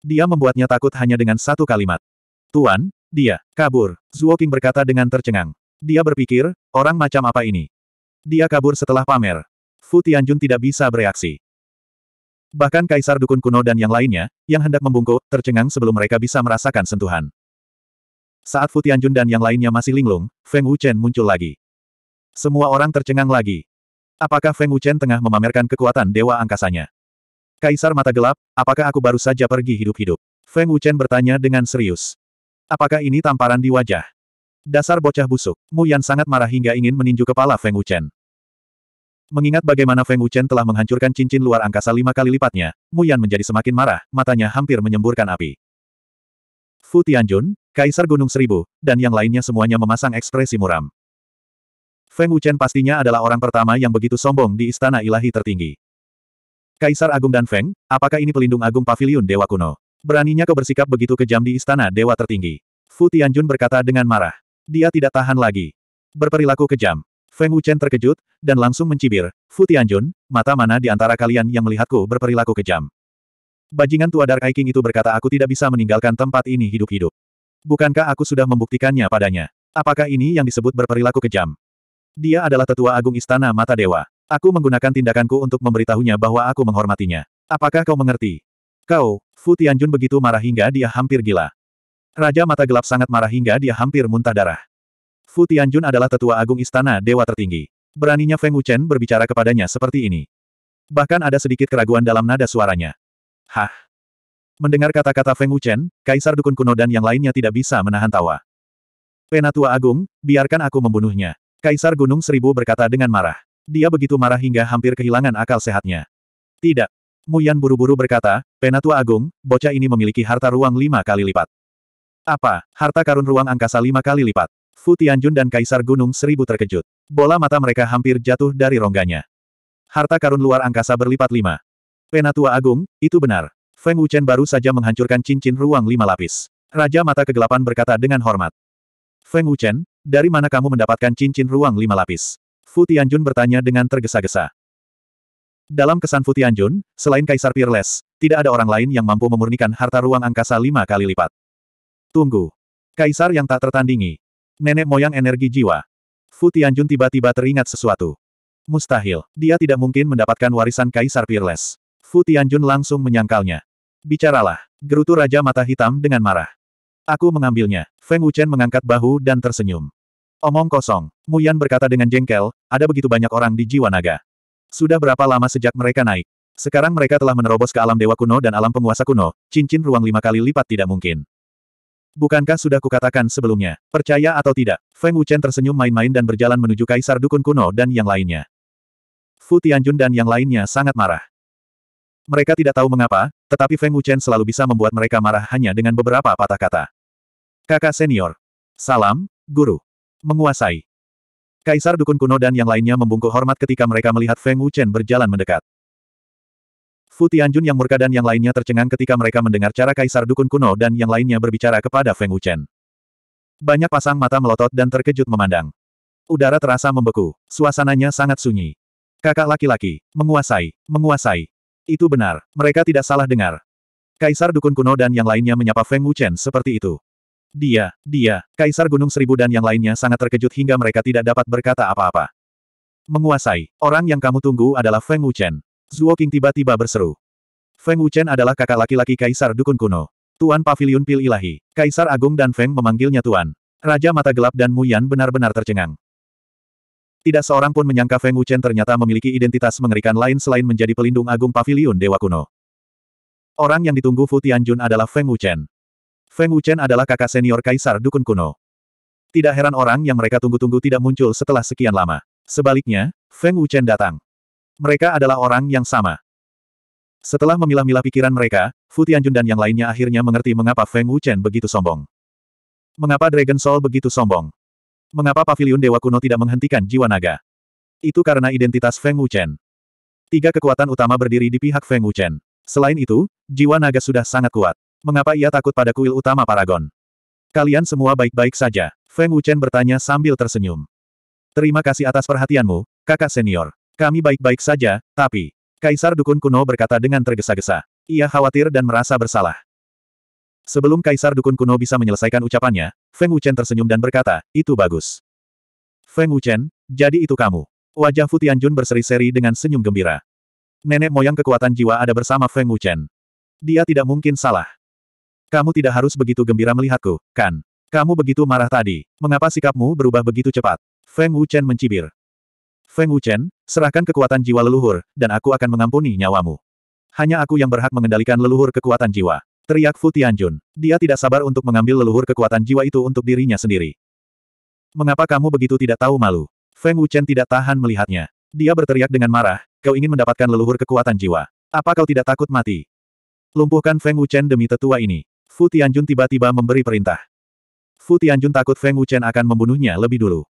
Dia membuatnya takut hanya dengan satu kalimat. Tuan, dia, kabur, Zhuo Qing berkata dengan tercengang. Dia berpikir, orang macam apa ini? Dia kabur setelah pamer. Fu Tianjun tidak bisa bereaksi. Bahkan kaisar dukun kuno dan yang lainnya, yang hendak membungkuk, tercengang sebelum mereka bisa merasakan sentuhan. Saat Fu Tianjun dan yang lainnya masih linglung, Feng Wuchen muncul lagi. Semua orang tercengang lagi. Apakah Feng Wuchen tengah memamerkan kekuatan dewa angkasanya? Kaisar mata gelap, apakah aku baru saja pergi hidup-hidup? Feng Wuchen bertanya dengan serius. Apakah ini tamparan di wajah? Dasar bocah busuk, Mu Yan sangat marah hingga ingin meninju kepala Feng Wuchen. Mengingat bagaimana Feng Wuchen telah menghancurkan cincin luar angkasa lima kali lipatnya, Mu Yan menjadi semakin marah, matanya hampir menyemburkan api. Fu Tianjun, Kaisar Gunung Seribu, dan yang lainnya semuanya memasang ekspresi muram. Feng Wuchen pastinya adalah orang pertama yang begitu sombong di istana ilahi tertinggi. Kaisar Agung dan Feng, apakah ini pelindung agung Paviliun Dewa Kuno? Beraninya kau bersikap begitu kejam di istana Dewa tertinggi. Fu Tianjun berkata dengan marah. Dia tidak tahan lagi. Berperilaku kejam. Feng Wuchen terkejut, dan langsung mencibir, Fu Tianjun, mata mana di antara kalian yang melihatku berperilaku kejam? Bajingan tua Dark King itu berkata aku tidak bisa meninggalkan tempat ini hidup-hidup. Bukankah aku sudah membuktikannya padanya? Apakah ini yang disebut berperilaku kejam? Dia adalah tetua agung istana mata dewa. Aku menggunakan tindakanku untuk memberitahunya bahwa aku menghormatinya. Apakah kau mengerti? Kau, Fu Tianjun begitu marah hingga dia hampir gila. Raja mata gelap sangat marah hingga dia hampir muntah darah. Fu Tianjun adalah tetua agung istana dewa tertinggi. Beraninya Feng Wuchen berbicara kepadanya seperti ini. Bahkan ada sedikit keraguan dalam nada suaranya. Hah? Mendengar kata-kata Feng Wuchen, Kaisar Dukun Kuno dan yang lainnya tidak bisa menahan tawa. Penatua Agung, biarkan aku membunuhnya. Kaisar Gunung Seribu berkata dengan marah. Dia begitu marah hingga hampir kehilangan akal sehatnya. Tidak. Muyan buru-buru berkata, Penatua Agung, bocah ini memiliki harta ruang lima kali lipat. Apa, harta karun ruang angkasa lima kali lipat? Fu Tianjun dan Kaisar Gunung Seribu terkejut. Bola mata mereka hampir jatuh dari rongganya. Harta karun luar angkasa berlipat lima. Penatua Agung, itu benar. Feng Wuchen baru saja menghancurkan cincin ruang lima lapis. Raja Mata Kegelapan berkata dengan hormat. Feng Wuchen, dari mana kamu mendapatkan cincin ruang lima lapis? Fu Tianjun bertanya dengan tergesa-gesa. Dalam kesan Fu Tianjun, selain Kaisar Peerless, tidak ada orang lain yang mampu memurnikan harta ruang angkasa lima kali lipat. Tunggu. Kaisar yang tak tertandingi, Nenek moyang energi jiwa. Fu Tianjun tiba-tiba teringat sesuatu. Mustahil, dia tidak mungkin mendapatkan warisan Kaisar Peerless. Fu Tianjun langsung menyangkalnya. Bicaralah, gerutu Raja Mata Hitam dengan marah. Aku mengambilnya. Feng Wuchen mengangkat bahu dan tersenyum. Omong kosong, Muyan berkata dengan jengkel, ada begitu banyak orang di jiwa naga. Sudah berapa lama sejak mereka naik? Sekarang mereka telah menerobos ke alam dewa kuno dan alam penguasa kuno, cincin ruang lima kali lipat tidak mungkin. Bukankah sudah kukatakan sebelumnya, percaya atau tidak? Feng Wuchen tersenyum main-main dan berjalan menuju Kaisar Dukun Kuno dan yang lainnya. Fu Tianjun dan yang lainnya sangat marah. Mereka tidak tahu mengapa, tetapi Feng Wuchen selalu bisa membuat mereka marah hanya dengan beberapa patah kata. Kakak senior. Salam, guru. Menguasai. Kaisar Dukun Kuno dan yang lainnya membungkuk hormat ketika mereka melihat Feng Wuchen berjalan mendekat. Fu Tianjun yang murka dan yang lainnya tercengang ketika mereka mendengar cara kaisar dukun kuno dan yang lainnya berbicara kepada Feng Wuchen. Banyak pasang mata melotot dan terkejut memandang. Udara terasa membeku. Suasananya sangat sunyi. Kakak laki-laki, menguasai, menguasai. Itu benar, mereka tidak salah dengar. Kaisar dukun kuno dan yang lainnya menyapa Feng Wuchen seperti itu. Dia, dia, Kaisar Gunung Seribu dan yang lainnya sangat terkejut hingga mereka tidak dapat berkata apa-apa. Menguasai, orang yang kamu tunggu adalah Feng Wuchen. Zuo King tiba-tiba berseru. Feng Wuchen adalah kakak laki-laki Kaisar Dukun Kuno. Tuan Pavilion Pil Ilahi. Kaisar Agung dan Feng memanggilnya Tuan. Raja Mata Gelap dan Muyan benar-benar tercengang. Tidak seorang pun menyangka Feng Wuchen ternyata memiliki identitas mengerikan lain selain menjadi pelindung agung Pavilion Dewa Kuno. Orang yang ditunggu Fu Tianjun adalah Feng Wuchen. Feng Wuchen adalah kakak senior Kaisar Dukun Kuno. Tidak heran orang yang mereka tunggu-tunggu tidak muncul setelah sekian lama. Sebaliknya, Feng Wuchen datang. Mereka adalah orang yang sama. Setelah memilah-milah pikiran mereka, Fu Tianjun dan yang lainnya akhirnya mengerti mengapa Feng Wuchen begitu sombong. Mengapa Dragon Soul begitu sombong? Mengapa pavilion Dewa Kuno tidak menghentikan jiwa naga? Itu karena identitas Feng Wuchen. Tiga kekuatan utama berdiri di pihak Feng Wuchen. Selain itu, jiwa naga sudah sangat kuat. Mengapa ia takut pada kuil utama Paragon? Kalian semua baik-baik saja, Feng Wuchen bertanya sambil tersenyum. Terima kasih atas perhatianmu, kakak senior. Kami baik-baik saja, tapi... Kaisar Dukun kuno berkata dengan tergesa-gesa. Ia khawatir dan merasa bersalah. Sebelum Kaisar Dukun kuno bisa menyelesaikan ucapannya, Feng Wuchen tersenyum dan berkata, itu bagus. Feng Wuchen, jadi itu kamu. Wajah Fu Tianjun berseri-seri dengan senyum gembira. Nenek moyang kekuatan jiwa ada bersama Feng Wuchen. Dia tidak mungkin salah. Kamu tidak harus begitu gembira melihatku, kan? Kamu begitu marah tadi. Mengapa sikapmu berubah begitu cepat? Feng Wuchen mencibir. Feng Wuchen, serahkan kekuatan jiwa leluhur, dan aku akan mengampuni nyawamu. Hanya aku yang berhak mengendalikan leluhur kekuatan jiwa. Teriak Fu Tianjun. Dia tidak sabar untuk mengambil leluhur kekuatan jiwa itu untuk dirinya sendiri. Mengapa kamu begitu tidak tahu malu? Feng Wuchen tidak tahan melihatnya. Dia berteriak dengan marah, kau ingin mendapatkan leluhur kekuatan jiwa. Apa kau tidak takut mati? Lumpuhkan Feng Wuchen demi tetua ini. Fu Tianjun tiba-tiba memberi perintah. Fu Tianjun takut Feng Wuchen akan membunuhnya lebih dulu.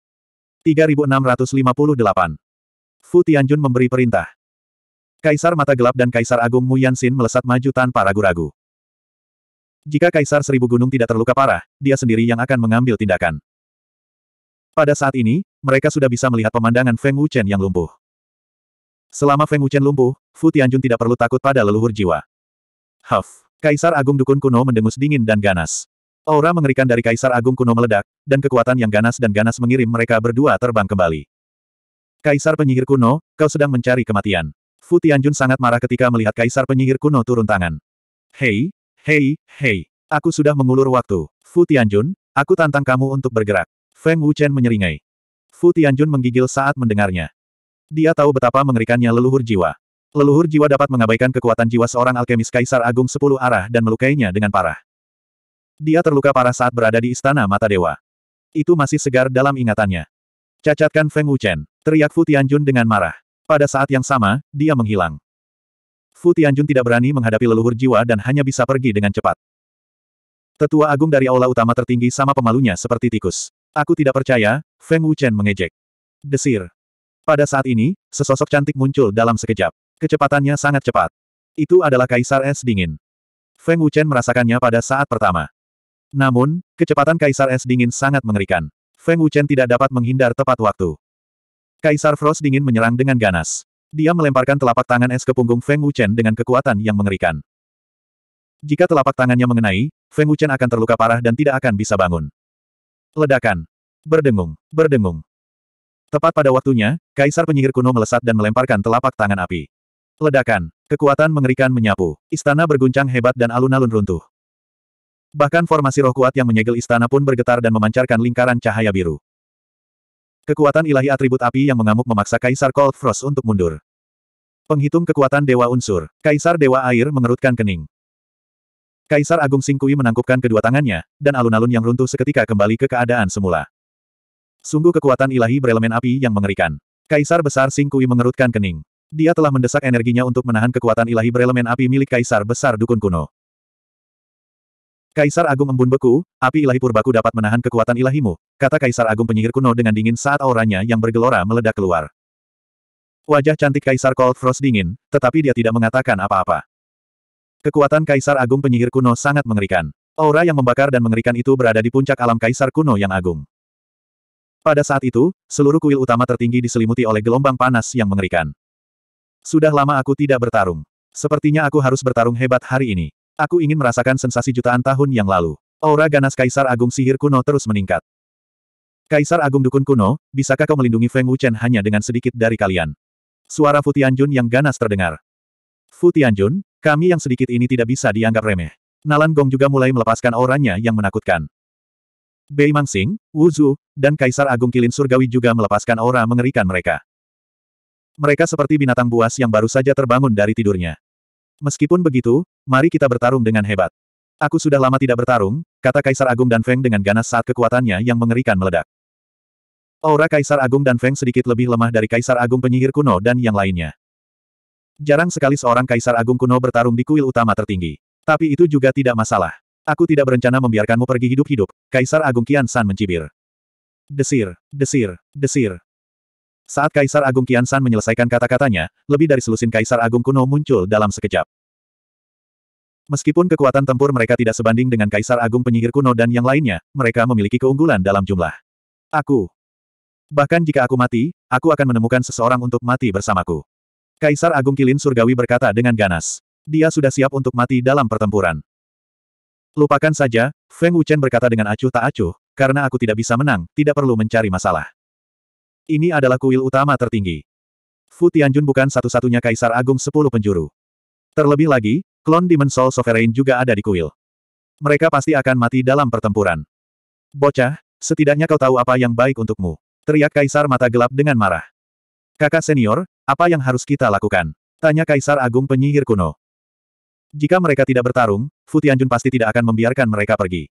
3658. Fu Tianjun memberi perintah. Kaisar Mata Gelap dan Kaisar Agung Mu Yansin melesat maju tanpa ragu-ragu. Jika Kaisar Seribu Gunung tidak terluka parah, dia sendiri yang akan mengambil tindakan. Pada saat ini, mereka sudah bisa melihat pemandangan Feng Wuchen yang lumpuh. Selama Feng Wuchen lumpuh, Fu Tianjun tidak perlu takut pada leluhur jiwa. Huff! Kaisar Agung Dukun Kuno mendengus dingin dan ganas. Aura mengerikan dari Kaisar Agung kuno meledak, dan kekuatan yang ganas dan ganas mengirim mereka berdua terbang kembali. Kaisar penyihir kuno, kau sedang mencari kematian. Fu Tianjun sangat marah ketika melihat Kaisar penyihir kuno turun tangan. Hei, hei, hei, aku sudah mengulur waktu. Fu Tianjun, aku tantang kamu untuk bergerak. Feng Wuchen menyeringai. Fu Tianjun menggigil saat mendengarnya. Dia tahu betapa mengerikannya leluhur jiwa. Leluhur jiwa dapat mengabaikan kekuatan jiwa seorang alkemis Kaisar Agung Sepuluh Arah dan melukainya dengan parah. Dia terluka parah saat berada di Istana Mata Dewa. Itu masih segar dalam ingatannya. Cacatkan Feng Wuchen, teriak Fu Tianjun dengan marah. Pada saat yang sama, dia menghilang. Fu Tianjun tidak berani menghadapi leluhur jiwa dan hanya bisa pergi dengan cepat. Tetua agung dari aula utama tertinggi sama pemalunya seperti tikus. Aku tidak percaya, Feng Wuchen mengejek. Desir. Pada saat ini, sesosok cantik muncul dalam sekejap. Kecepatannya sangat cepat. Itu adalah Kaisar Es Dingin. Feng Wuchen merasakannya pada saat pertama. Namun, kecepatan Kaisar Es dingin sangat mengerikan. Feng Wuchen tidak dapat menghindar tepat waktu. Kaisar Frost dingin menyerang dengan ganas. Dia melemparkan telapak tangan es ke punggung Feng Wuchen dengan kekuatan yang mengerikan. Jika telapak tangannya mengenai, Feng Wuchen akan terluka parah dan tidak akan bisa bangun. Ledakan. Berdengung, berdengung. Tepat pada waktunya, Kaisar penyihir kuno melesat dan melemparkan telapak tangan api. Ledakan. Kekuatan mengerikan menyapu. Istana berguncang hebat dan alun-alun runtuh. Bahkan formasi roh kuat yang menyegel istana pun bergetar dan memancarkan lingkaran cahaya biru. Kekuatan ilahi atribut api yang mengamuk memaksa Kaisar Cold Frost untuk mundur. Penghitung kekuatan Dewa Unsur, Kaisar Dewa Air mengerutkan kening. Kaisar Agung Singkui menangkupkan kedua tangannya, dan alun-alun yang runtuh seketika kembali ke keadaan semula. Sungguh kekuatan ilahi berelemen api yang mengerikan. Kaisar Besar Singkui mengerutkan kening. Dia telah mendesak energinya untuk menahan kekuatan ilahi berelemen api milik Kaisar Besar Dukun Kuno. Kaisar Agung embun beku, api ilahi purbaku dapat menahan kekuatan ilahimu, kata Kaisar Agung penyihir kuno dengan dingin saat auranya yang bergelora meledak keluar. Wajah cantik Kaisar Cold Frost dingin, tetapi dia tidak mengatakan apa-apa. Kekuatan Kaisar Agung penyihir kuno sangat mengerikan. Aura yang membakar dan mengerikan itu berada di puncak alam Kaisar kuno yang agung. Pada saat itu, seluruh kuil utama tertinggi diselimuti oleh gelombang panas yang mengerikan. Sudah lama aku tidak bertarung. Sepertinya aku harus bertarung hebat hari ini. Aku ingin merasakan sensasi jutaan tahun yang lalu. Aura ganas Kaisar Agung Sihir Kuno terus meningkat. Kaisar Agung Dukun Kuno, bisakah kau melindungi Feng Wuchen hanya dengan sedikit dari kalian? Suara Fu Tianjun yang ganas terdengar. Fu Tianjun, kami yang sedikit ini tidak bisa dianggap remeh. Nalan Gong juga mulai melepaskan auranya yang menakutkan. Bei Mangsing, Wu Zhu, dan Kaisar Agung Kilin Surgawi juga melepaskan aura mengerikan mereka. Mereka seperti binatang buas yang baru saja terbangun dari tidurnya. Meskipun begitu, mari kita bertarung dengan hebat. Aku sudah lama tidak bertarung, kata Kaisar Agung dan Feng dengan ganas saat kekuatannya yang mengerikan meledak. Aura Kaisar Agung dan Feng sedikit lebih lemah dari Kaisar Agung penyihir kuno dan yang lainnya. Jarang sekali seorang Kaisar Agung kuno bertarung di kuil utama tertinggi. Tapi itu juga tidak masalah. Aku tidak berencana membiarkanmu pergi hidup-hidup, Kaisar Agung Kian San mencibir. Desir, desir, desir. Saat Kaisar Agung Kian San menyelesaikan kata-katanya, lebih dari selusin Kaisar Agung kuno muncul dalam sekejap. Meskipun kekuatan tempur mereka tidak sebanding dengan Kaisar Agung penyihir kuno dan yang lainnya, mereka memiliki keunggulan dalam jumlah. Aku. Bahkan jika aku mati, aku akan menemukan seseorang untuk mati bersamaku. Kaisar Agung Kilin Surgawi berkata dengan ganas. Dia sudah siap untuk mati dalam pertempuran. Lupakan saja, Feng Wuchen berkata dengan acuh tak acuh, karena aku tidak bisa menang, tidak perlu mencari masalah. Ini adalah kuil utama tertinggi. Fu Tianjun bukan satu-satunya kaisar agung sepuluh penjuru. Terlebih lagi, klon Demon Soul Sovereign juga ada di kuil. Mereka pasti akan mati dalam pertempuran. Bocah, setidaknya kau tahu apa yang baik untukmu. Teriak kaisar mata gelap dengan marah. Kakak senior, apa yang harus kita lakukan? Tanya kaisar agung penyihir kuno. Jika mereka tidak bertarung, Fu Tianjun pasti tidak akan membiarkan mereka pergi.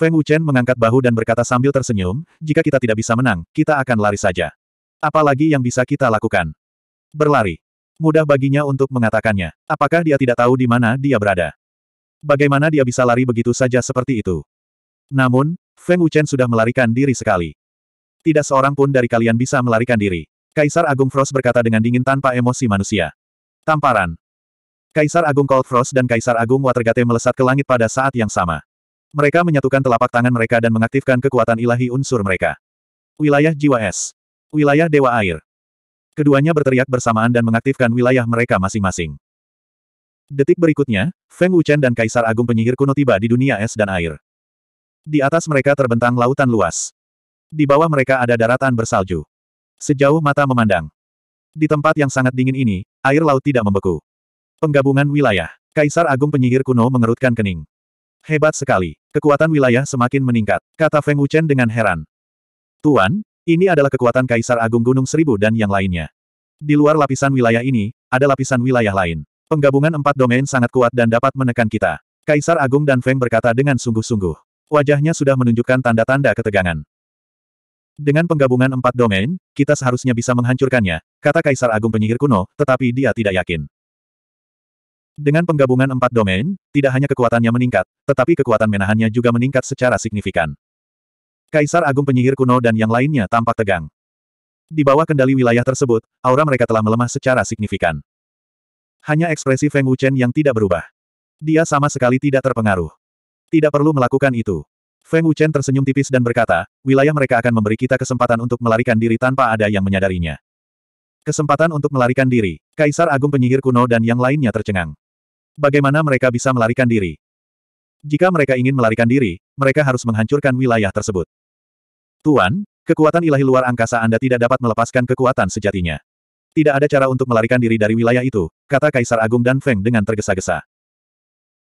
Feng Wuchen mengangkat bahu dan berkata sambil tersenyum, jika kita tidak bisa menang, kita akan lari saja. Apalagi yang bisa kita lakukan? Berlari. Mudah baginya untuk mengatakannya. Apakah dia tidak tahu di mana dia berada? Bagaimana dia bisa lari begitu saja seperti itu? Namun, Feng Wuchen sudah melarikan diri sekali. Tidak seorang pun dari kalian bisa melarikan diri. Kaisar Agung Frost berkata dengan dingin tanpa emosi manusia. Tamparan. Kaisar Agung Cold Frost dan Kaisar Agung Watergate melesat ke langit pada saat yang sama. Mereka menyatukan telapak tangan mereka dan mengaktifkan kekuatan ilahi unsur mereka. Wilayah Jiwa Es. Wilayah Dewa Air. Keduanya berteriak bersamaan dan mengaktifkan wilayah mereka masing-masing. Detik berikutnya, Feng Wuchen dan Kaisar Agung Penyihir kuno tiba di dunia es dan air. Di atas mereka terbentang lautan luas. Di bawah mereka ada daratan bersalju. Sejauh mata memandang. Di tempat yang sangat dingin ini, air laut tidak membeku. Penggabungan wilayah. Kaisar Agung Penyihir kuno mengerutkan kening. Hebat sekali. Kekuatan wilayah semakin meningkat, kata Feng Wuchen dengan heran. Tuan, ini adalah kekuatan Kaisar Agung Gunung Seribu dan yang lainnya. Di luar lapisan wilayah ini, ada lapisan wilayah lain. Penggabungan empat domain sangat kuat dan dapat menekan kita. Kaisar Agung dan Feng berkata dengan sungguh-sungguh. Wajahnya sudah menunjukkan tanda-tanda ketegangan. Dengan penggabungan empat domain, kita seharusnya bisa menghancurkannya, kata Kaisar Agung Penyihir Kuno, tetapi dia tidak yakin. Dengan penggabungan empat domain, tidak hanya kekuatannya meningkat, tetapi kekuatan menahannya juga meningkat secara signifikan. Kaisar Agung Penyihir Kuno dan yang lainnya tampak tegang. Di bawah kendali wilayah tersebut, aura mereka telah melemah secara signifikan. Hanya ekspresi Feng Wuchen yang tidak berubah. Dia sama sekali tidak terpengaruh. Tidak perlu melakukan itu. Feng Wuchen tersenyum tipis dan berkata, wilayah mereka akan memberi kita kesempatan untuk melarikan diri tanpa ada yang menyadarinya. Kesempatan untuk melarikan diri, Kaisar Agung Penyihir Kuno dan yang lainnya tercengang. Bagaimana mereka bisa melarikan diri? Jika mereka ingin melarikan diri, mereka harus menghancurkan wilayah tersebut. Tuan, kekuatan ilahi luar angkasa Anda tidak dapat melepaskan kekuatan sejatinya. Tidak ada cara untuk melarikan diri dari wilayah itu, kata Kaisar Agung dan Feng dengan tergesa-gesa.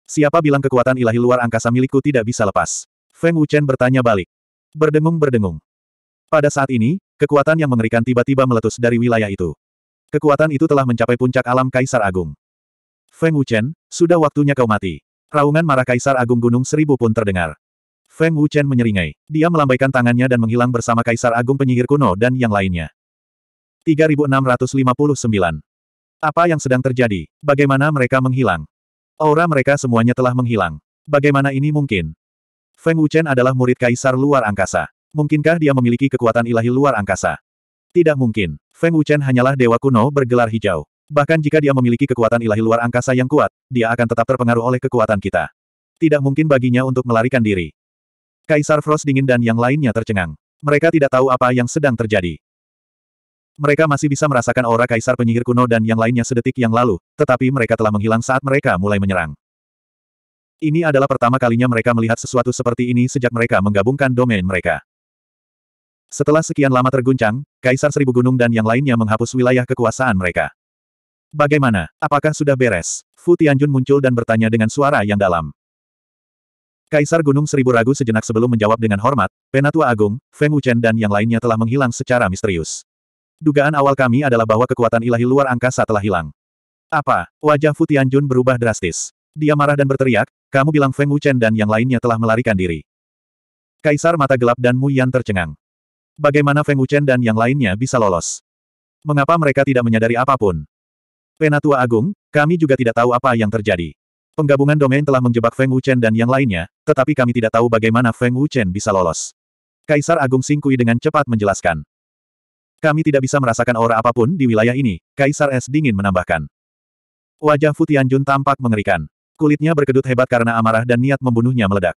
Siapa bilang kekuatan ilahi luar angkasa milikku tidak bisa lepas? Feng Wuchen bertanya balik. Berdengung-berdengung. Pada saat ini, kekuatan yang mengerikan tiba-tiba meletus dari wilayah itu. Kekuatan itu telah mencapai puncak alam Kaisar Agung. Feng Wuchen, sudah waktunya kau mati. Raungan marah Kaisar Agung Gunung Seribu pun terdengar. Feng Wuchen menyeringai. Dia melambaikan tangannya dan menghilang bersama Kaisar Agung Penyihir Kuno dan yang lainnya. 3659. Apa yang sedang terjadi? Bagaimana mereka menghilang? Aura mereka semuanya telah menghilang. Bagaimana ini mungkin? Feng Wuchen adalah murid Kaisar luar angkasa. Mungkinkah dia memiliki kekuatan ilahi luar angkasa? Tidak mungkin. Feng Wuchen hanyalah dewa kuno bergelar hijau. Bahkan jika dia memiliki kekuatan ilahi luar angkasa yang kuat, dia akan tetap terpengaruh oleh kekuatan kita. Tidak mungkin baginya untuk melarikan diri. Kaisar Frost dingin dan yang lainnya tercengang. Mereka tidak tahu apa yang sedang terjadi. Mereka masih bisa merasakan aura kaisar penyihir kuno dan yang lainnya sedetik yang lalu, tetapi mereka telah menghilang saat mereka mulai menyerang. Ini adalah pertama kalinya mereka melihat sesuatu seperti ini sejak mereka menggabungkan domain mereka. Setelah sekian lama terguncang, Kaisar Seribu Gunung dan yang lainnya menghapus wilayah kekuasaan mereka. Bagaimana? Apakah sudah beres? Fu Tianjun muncul dan bertanya dengan suara yang dalam. Kaisar Gunung Seribu Ragu sejenak sebelum menjawab dengan hormat, Penatua Agung, Feng Wuchen dan yang lainnya telah menghilang secara misterius. Dugaan awal kami adalah bahwa kekuatan ilahi luar angkasa telah hilang. Apa? Wajah Fu Tianjun berubah drastis. Dia marah dan berteriak, kamu bilang Feng Wuchen dan yang lainnya telah melarikan diri. Kaisar mata gelap dan Mu Yan tercengang. Bagaimana Feng Wuchen dan yang lainnya bisa lolos? Mengapa mereka tidak menyadari apapun? Penatua Agung, kami juga tidak tahu apa yang terjadi. Penggabungan domain telah menjebak Feng Wuchen dan yang lainnya, tetapi kami tidak tahu bagaimana Feng Wuchen bisa lolos. Kaisar Agung Singkui dengan cepat menjelaskan. Kami tidak bisa merasakan aura apapun di wilayah ini, Kaisar Es dingin menambahkan. Wajah Fu Tianjun tampak mengerikan. Kulitnya berkedut hebat karena amarah dan niat membunuhnya meledak.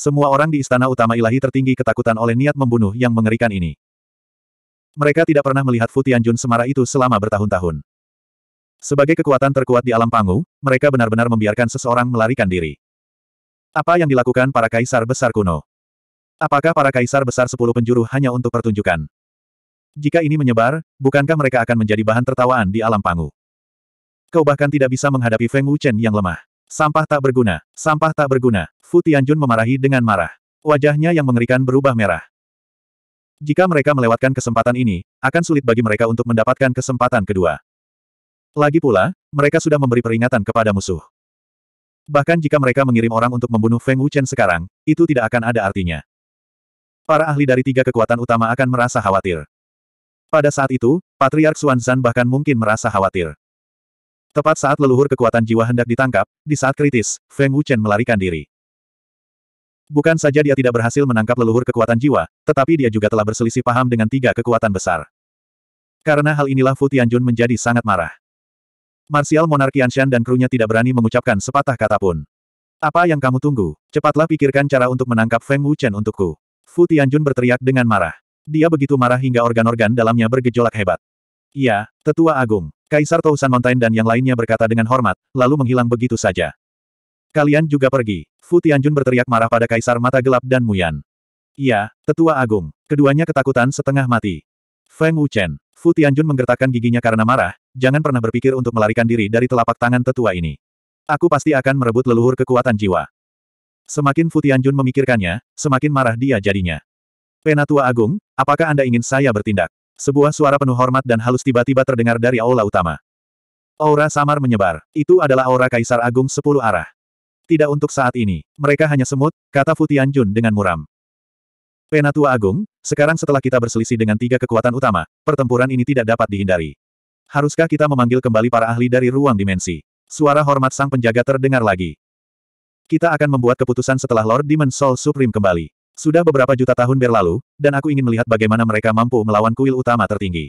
Semua orang di istana utama ilahi tertinggi ketakutan oleh niat membunuh yang mengerikan ini. Mereka tidak pernah melihat Fu Tianjun semarah itu selama bertahun-tahun. Sebagai kekuatan terkuat di alam panggung, mereka benar-benar membiarkan seseorang melarikan diri. Apa yang dilakukan para kaisar besar kuno? Apakah para kaisar besar sepuluh penjuru hanya untuk pertunjukan? Jika ini menyebar, bukankah mereka akan menjadi bahan tertawaan di alam pangu? Kau bahkan tidak bisa menghadapi Feng Wuchen yang lemah. Sampah tak berguna, sampah tak berguna. Fu Tianjun memarahi dengan marah. Wajahnya yang mengerikan berubah merah. Jika mereka melewatkan kesempatan ini, akan sulit bagi mereka untuk mendapatkan kesempatan kedua. Lagi pula, mereka sudah memberi peringatan kepada musuh. Bahkan jika mereka mengirim orang untuk membunuh Feng Wuchen sekarang, itu tidak akan ada artinya. Para ahli dari tiga kekuatan utama akan merasa khawatir. Pada saat itu, Patriark Xuanzan bahkan mungkin merasa khawatir. Tepat saat leluhur kekuatan jiwa hendak ditangkap, di saat kritis, Feng Wuchen melarikan diri. Bukan saja dia tidak berhasil menangkap leluhur kekuatan jiwa, tetapi dia juga telah berselisih paham dengan tiga kekuatan besar. Karena hal inilah Fu Tianjun menjadi sangat marah. Marsial Monarki Anshan dan krunya tidak berani mengucapkan sepatah kata pun. Apa yang kamu tunggu? Cepatlah pikirkan cara untuk menangkap Feng Wuchen untukku. Fu Tianjun berteriak dengan marah. Dia begitu marah hingga organ-organ dalamnya bergejolak hebat. Iya, Tetua Agung, Kaisar Tousan Mountain dan yang lainnya berkata dengan hormat, lalu menghilang begitu saja. Kalian juga pergi. Fu Tianjun berteriak marah pada Kaisar Mata Gelap dan Muyan. Iya, Tetua Agung. Keduanya ketakutan setengah mati. Feng Wuchen. Fu Tianjun menggertakkan giginya karena marah, jangan pernah berpikir untuk melarikan diri dari telapak tangan tetua ini. Aku pasti akan merebut leluhur kekuatan jiwa. Semakin Fu Tianjun memikirkannya, semakin marah dia jadinya. Penatua Agung, apakah Anda ingin saya bertindak? Sebuah suara penuh hormat dan halus tiba-tiba terdengar dari aula utama. Aura samar menyebar. Itu adalah aura Kaisar Agung sepuluh arah. Tidak untuk saat ini. Mereka hanya semut, kata Fu Tianjun dengan muram. Penatua Agung, sekarang setelah kita berselisih dengan tiga kekuatan utama, pertempuran ini tidak dapat dihindari. Haruskah kita memanggil kembali para ahli dari ruang dimensi? Suara hormat sang penjaga terdengar lagi. Kita akan membuat keputusan setelah Lord Demon Soul Supreme kembali. Sudah beberapa juta tahun berlalu, dan aku ingin melihat bagaimana mereka mampu melawan kuil utama tertinggi.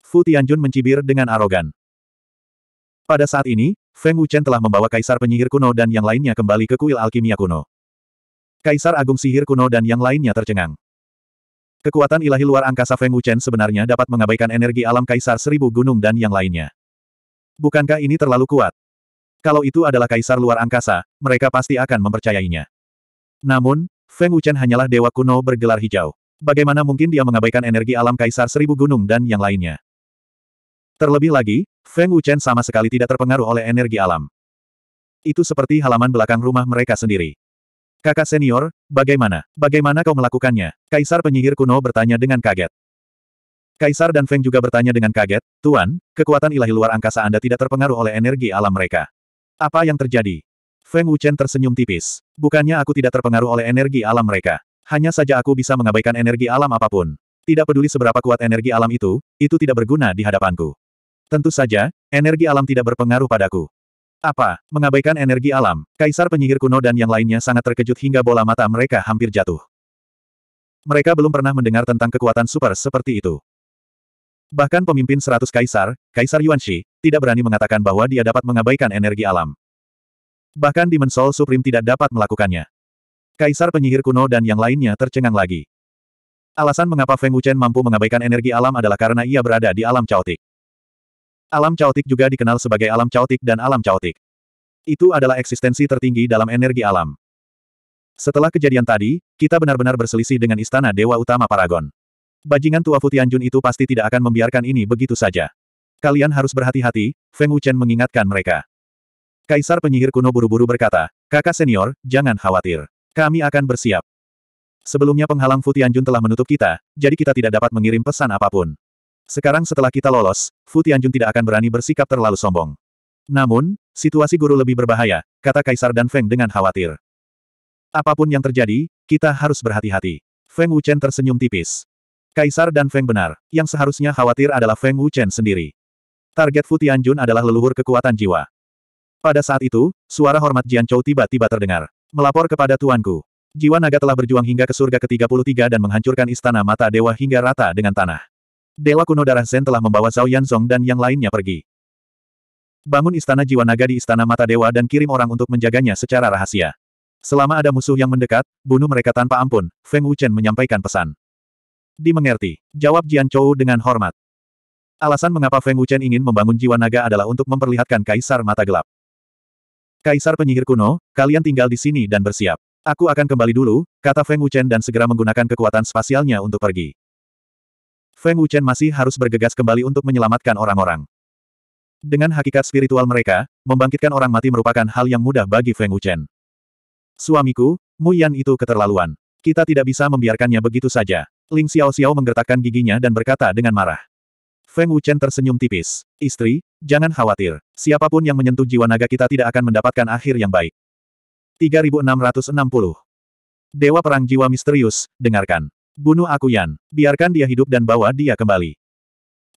Fu Tianjun mencibir dengan arogan. Pada saat ini, Feng Wuchen telah membawa kaisar penyihir kuno dan yang lainnya kembali ke kuil alkimia kuno. Kaisar Agung Sihir Kuno dan yang lainnya tercengang. Kekuatan ilahi luar angkasa Feng Wuchen sebenarnya dapat mengabaikan energi alam Kaisar Seribu Gunung dan yang lainnya. Bukankah ini terlalu kuat? Kalau itu adalah Kaisar luar angkasa, mereka pasti akan mempercayainya. Namun, Feng Wuchen hanyalah dewa kuno bergelar hijau. Bagaimana mungkin dia mengabaikan energi alam Kaisar Seribu Gunung dan yang lainnya? Terlebih lagi, Feng Wuchen sama sekali tidak terpengaruh oleh energi alam. Itu seperti halaman belakang rumah mereka sendiri. Kakak senior, bagaimana? Bagaimana kau melakukannya? Kaisar penyihir kuno bertanya dengan kaget. Kaisar dan Feng juga bertanya dengan kaget, Tuan, kekuatan ilahi luar angkasa Anda tidak terpengaruh oleh energi alam mereka. Apa yang terjadi? Feng Wuchen tersenyum tipis. Bukannya aku tidak terpengaruh oleh energi alam mereka. Hanya saja aku bisa mengabaikan energi alam apapun. Tidak peduli seberapa kuat energi alam itu, itu tidak berguna di hadapanku. Tentu saja, energi alam tidak berpengaruh padaku. Apa? Mengabaikan energi alam, kaisar penyihir kuno dan yang lainnya sangat terkejut hingga bola mata mereka hampir jatuh. Mereka belum pernah mendengar tentang kekuatan super seperti itu. Bahkan pemimpin seratus kaisar, Kaisar Yuan Shi, tidak berani mengatakan bahwa dia dapat mengabaikan energi alam. Bahkan Demon Soul Supreme tidak dapat melakukannya. Kaisar penyihir kuno dan yang lainnya tercengang lagi. Alasan mengapa Feng Wuchen mampu mengabaikan energi alam adalah karena ia berada di alam caotik. Alam caotik juga dikenal sebagai alam caotik dan alam caotik. Itu adalah eksistensi tertinggi dalam energi alam. Setelah kejadian tadi, kita benar-benar berselisih dengan istana Dewa Utama Paragon. Bajingan tua Futianjun itu pasti tidak akan membiarkan ini begitu saja. Kalian harus berhati-hati, Feng Wuchen mengingatkan mereka. Kaisar penyihir kuno buru-buru berkata, kakak senior, jangan khawatir. Kami akan bersiap. Sebelumnya penghalang Futianjun telah menutup kita, jadi kita tidak dapat mengirim pesan apapun. Sekarang setelah kita lolos, Fu Tianjun tidak akan berani bersikap terlalu sombong. Namun, situasi guru lebih berbahaya, kata Kaisar dan Feng dengan khawatir. Apapun yang terjadi, kita harus berhati-hati. Feng Wuchen tersenyum tipis. Kaisar dan Feng benar, yang seharusnya khawatir adalah Feng Wuchen sendiri. Target Fu Tianjun adalah leluhur kekuatan jiwa. Pada saat itu, suara hormat Jian Chou tiba-tiba terdengar. Melapor kepada tuanku. Jiwa naga telah berjuang hingga ke surga ke-33 dan menghancurkan istana mata dewa hingga rata dengan tanah. Dewa kuno darah Zen telah membawa Zhao Yanzong dan yang lainnya pergi. Bangun istana jiwa naga di istana mata dewa dan kirim orang untuk menjaganya secara rahasia. Selama ada musuh yang mendekat, bunuh mereka tanpa ampun, Feng Wuchen menyampaikan pesan. Dimengerti, jawab Jian Chou dengan hormat. Alasan mengapa Feng Wuchen ingin membangun jiwa naga adalah untuk memperlihatkan Kaisar Mata Gelap. Kaisar penyihir kuno, kalian tinggal di sini dan bersiap. Aku akan kembali dulu, kata Feng Wuchen dan segera menggunakan kekuatan spasialnya untuk pergi. Feng Wuchen masih harus bergegas kembali untuk menyelamatkan orang-orang. Dengan hakikat spiritual mereka, membangkitkan orang mati merupakan hal yang mudah bagi Feng Wuchen. Suamiku, Mu Yan itu keterlaluan. Kita tidak bisa membiarkannya begitu saja. Ling Xiao Xiao menggertakkan giginya dan berkata dengan marah. Feng Wuchen tersenyum tipis. Istri, jangan khawatir. Siapapun yang menyentuh jiwa naga kita tidak akan mendapatkan akhir yang baik. 3660 Dewa Perang Jiwa Misterius, dengarkan. Bunuh aku Yan. Biarkan dia hidup dan bawa dia kembali.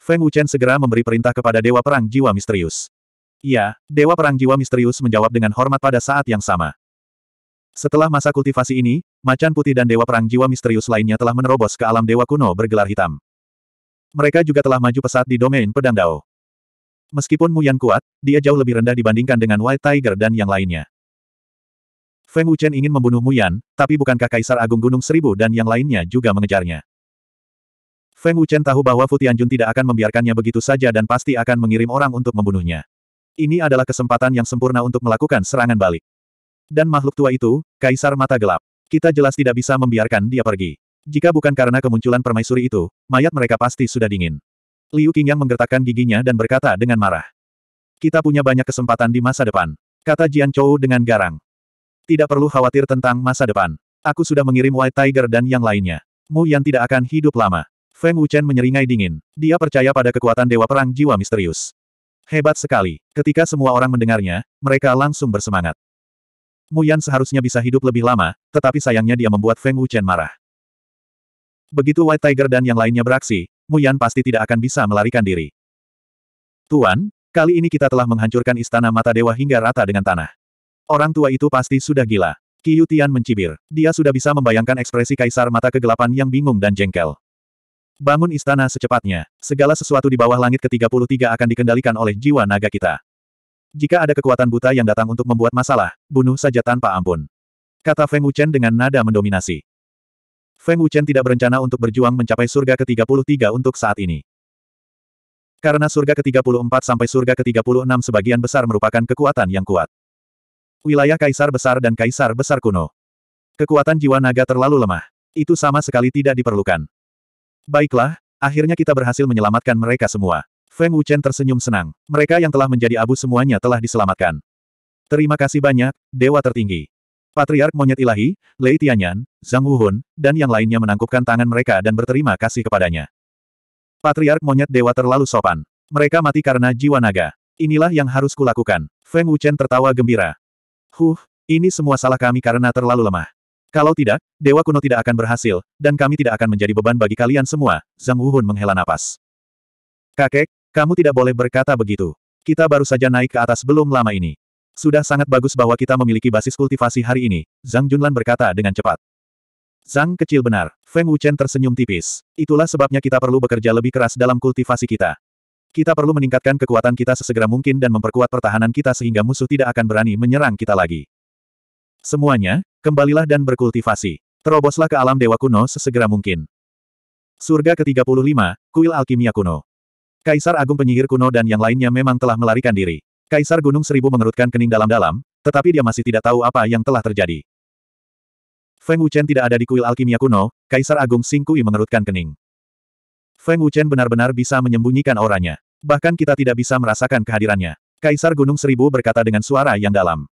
Feng Wuchen segera memberi perintah kepada Dewa Perang Jiwa Misterius. Ya, Dewa Perang Jiwa Misterius menjawab dengan hormat pada saat yang sama. Setelah masa kultivasi ini, Macan Putih dan Dewa Perang Jiwa Misterius lainnya telah menerobos ke alam Dewa Kuno bergelar hitam. Mereka juga telah maju pesat di domain pedang Dao. Meskipun Muyan kuat, dia jauh lebih rendah dibandingkan dengan White Tiger dan yang lainnya. Feng Wuchen ingin membunuh Muyan, tapi bukankah Kaisar Agung Gunung Seribu dan yang lainnya juga mengejarnya? Feng Wuchen tahu bahwa Fu Tianjun tidak akan membiarkannya begitu saja dan pasti akan mengirim orang untuk membunuhnya. Ini adalah kesempatan yang sempurna untuk melakukan serangan balik. Dan makhluk tua itu, Kaisar Mata Gelap. Kita jelas tidak bisa membiarkan dia pergi. Jika bukan karena kemunculan permaisuri itu, mayat mereka pasti sudah dingin. Liu Qingyang menggertakkan giginya dan berkata dengan marah. Kita punya banyak kesempatan di masa depan. Kata Jian Chou dengan garang. Tidak perlu khawatir tentang masa depan. Aku sudah mengirim White Tiger dan yang lainnya. Mu Yan tidak akan hidup lama. Feng Wuchen menyeringai dingin. Dia percaya pada kekuatan Dewa Perang Jiwa Misterius. Hebat sekali. Ketika semua orang mendengarnya, mereka langsung bersemangat. Mu Yan seharusnya bisa hidup lebih lama, tetapi sayangnya dia membuat Feng Wuchen marah. Begitu White Tiger dan yang lainnya beraksi, Mu Yan pasti tidak akan bisa melarikan diri. Tuan, kali ini kita telah menghancurkan istana mata dewa hingga rata dengan tanah. Orang tua itu pasti sudah gila. Qiu Tian mencibir. Dia sudah bisa membayangkan ekspresi kaisar mata kegelapan yang bingung dan jengkel. Bangun istana secepatnya. Segala sesuatu di bawah langit ke-33 akan dikendalikan oleh jiwa naga kita. Jika ada kekuatan buta yang datang untuk membuat masalah, bunuh saja tanpa ampun. Kata Feng Wuchen dengan nada mendominasi. Feng Wuchen tidak berencana untuk berjuang mencapai surga ke-33 untuk saat ini. Karena surga ke-34 sampai surga ke-36 sebagian besar merupakan kekuatan yang kuat. Wilayah Kaisar Besar dan Kaisar Besar Kuno. Kekuatan jiwa naga terlalu lemah. Itu sama sekali tidak diperlukan. Baiklah, akhirnya kita berhasil menyelamatkan mereka semua. Feng Wuchen tersenyum senang. Mereka yang telah menjadi abu semuanya telah diselamatkan. Terima kasih banyak, Dewa Tertinggi. Patriark Monyet Ilahi, Lei Tianyan, Zhang Wuhun, dan yang lainnya menangkupkan tangan mereka dan berterima kasih kepadanya. Patriark Monyet Dewa terlalu sopan. Mereka mati karena jiwa naga. Inilah yang harus kulakukan. Feng Wuchen tertawa gembira. Huh, ini semua salah kami karena terlalu lemah. Kalau tidak, Dewa kuno tidak akan berhasil, dan kami tidak akan menjadi beban bagi kalian semua, Zhang Wuhun menghela napas. Kakek, kamu tidak boleh berkata begitu. Kita baru saja naik ke atas belum lama ini. Sudah sangat bagus bahwa kita memiliki basis kultivasi hari ini, Zhang Junlan berkata dengan cepat. Zhang kecil benar, Feng Wuchen tersenyum tipis. Itulah sebabnya kita perlu bekerja lebih keras dalam kultivasi kita. Kita perlu meningkatkan kekuatan kita sesegera mungkin dan memperkuat pertahanan kita sehingga musuh tidak akan berani menyerang kita lagi. Semuanya, kembalilah dan berkultivasi. Teroboslah ke alam dewa kuno sesegera mungkin. Surga ke-35, Kuil Alkimia Kuno. Kaisar Agung Penyihir Kuno dan yang lainnya memang telah melarikan diri. Kaisar Gunung Seribu mengerutkan kening dalam-dalam, tetapi dia masih tidak tahu apa yang telah terjadi. Feng Wuchen tidak ada di kuil alkimia kuno, Kaisar Agung Singkui mengerutkan kening. Feng Wuchen benar-benar bisa menyembunyikan auranya. Bahkan kita tidak bisa merasakan kehadirannya. Kaisar Gunung Seribu berkata dengan suara yang dalam.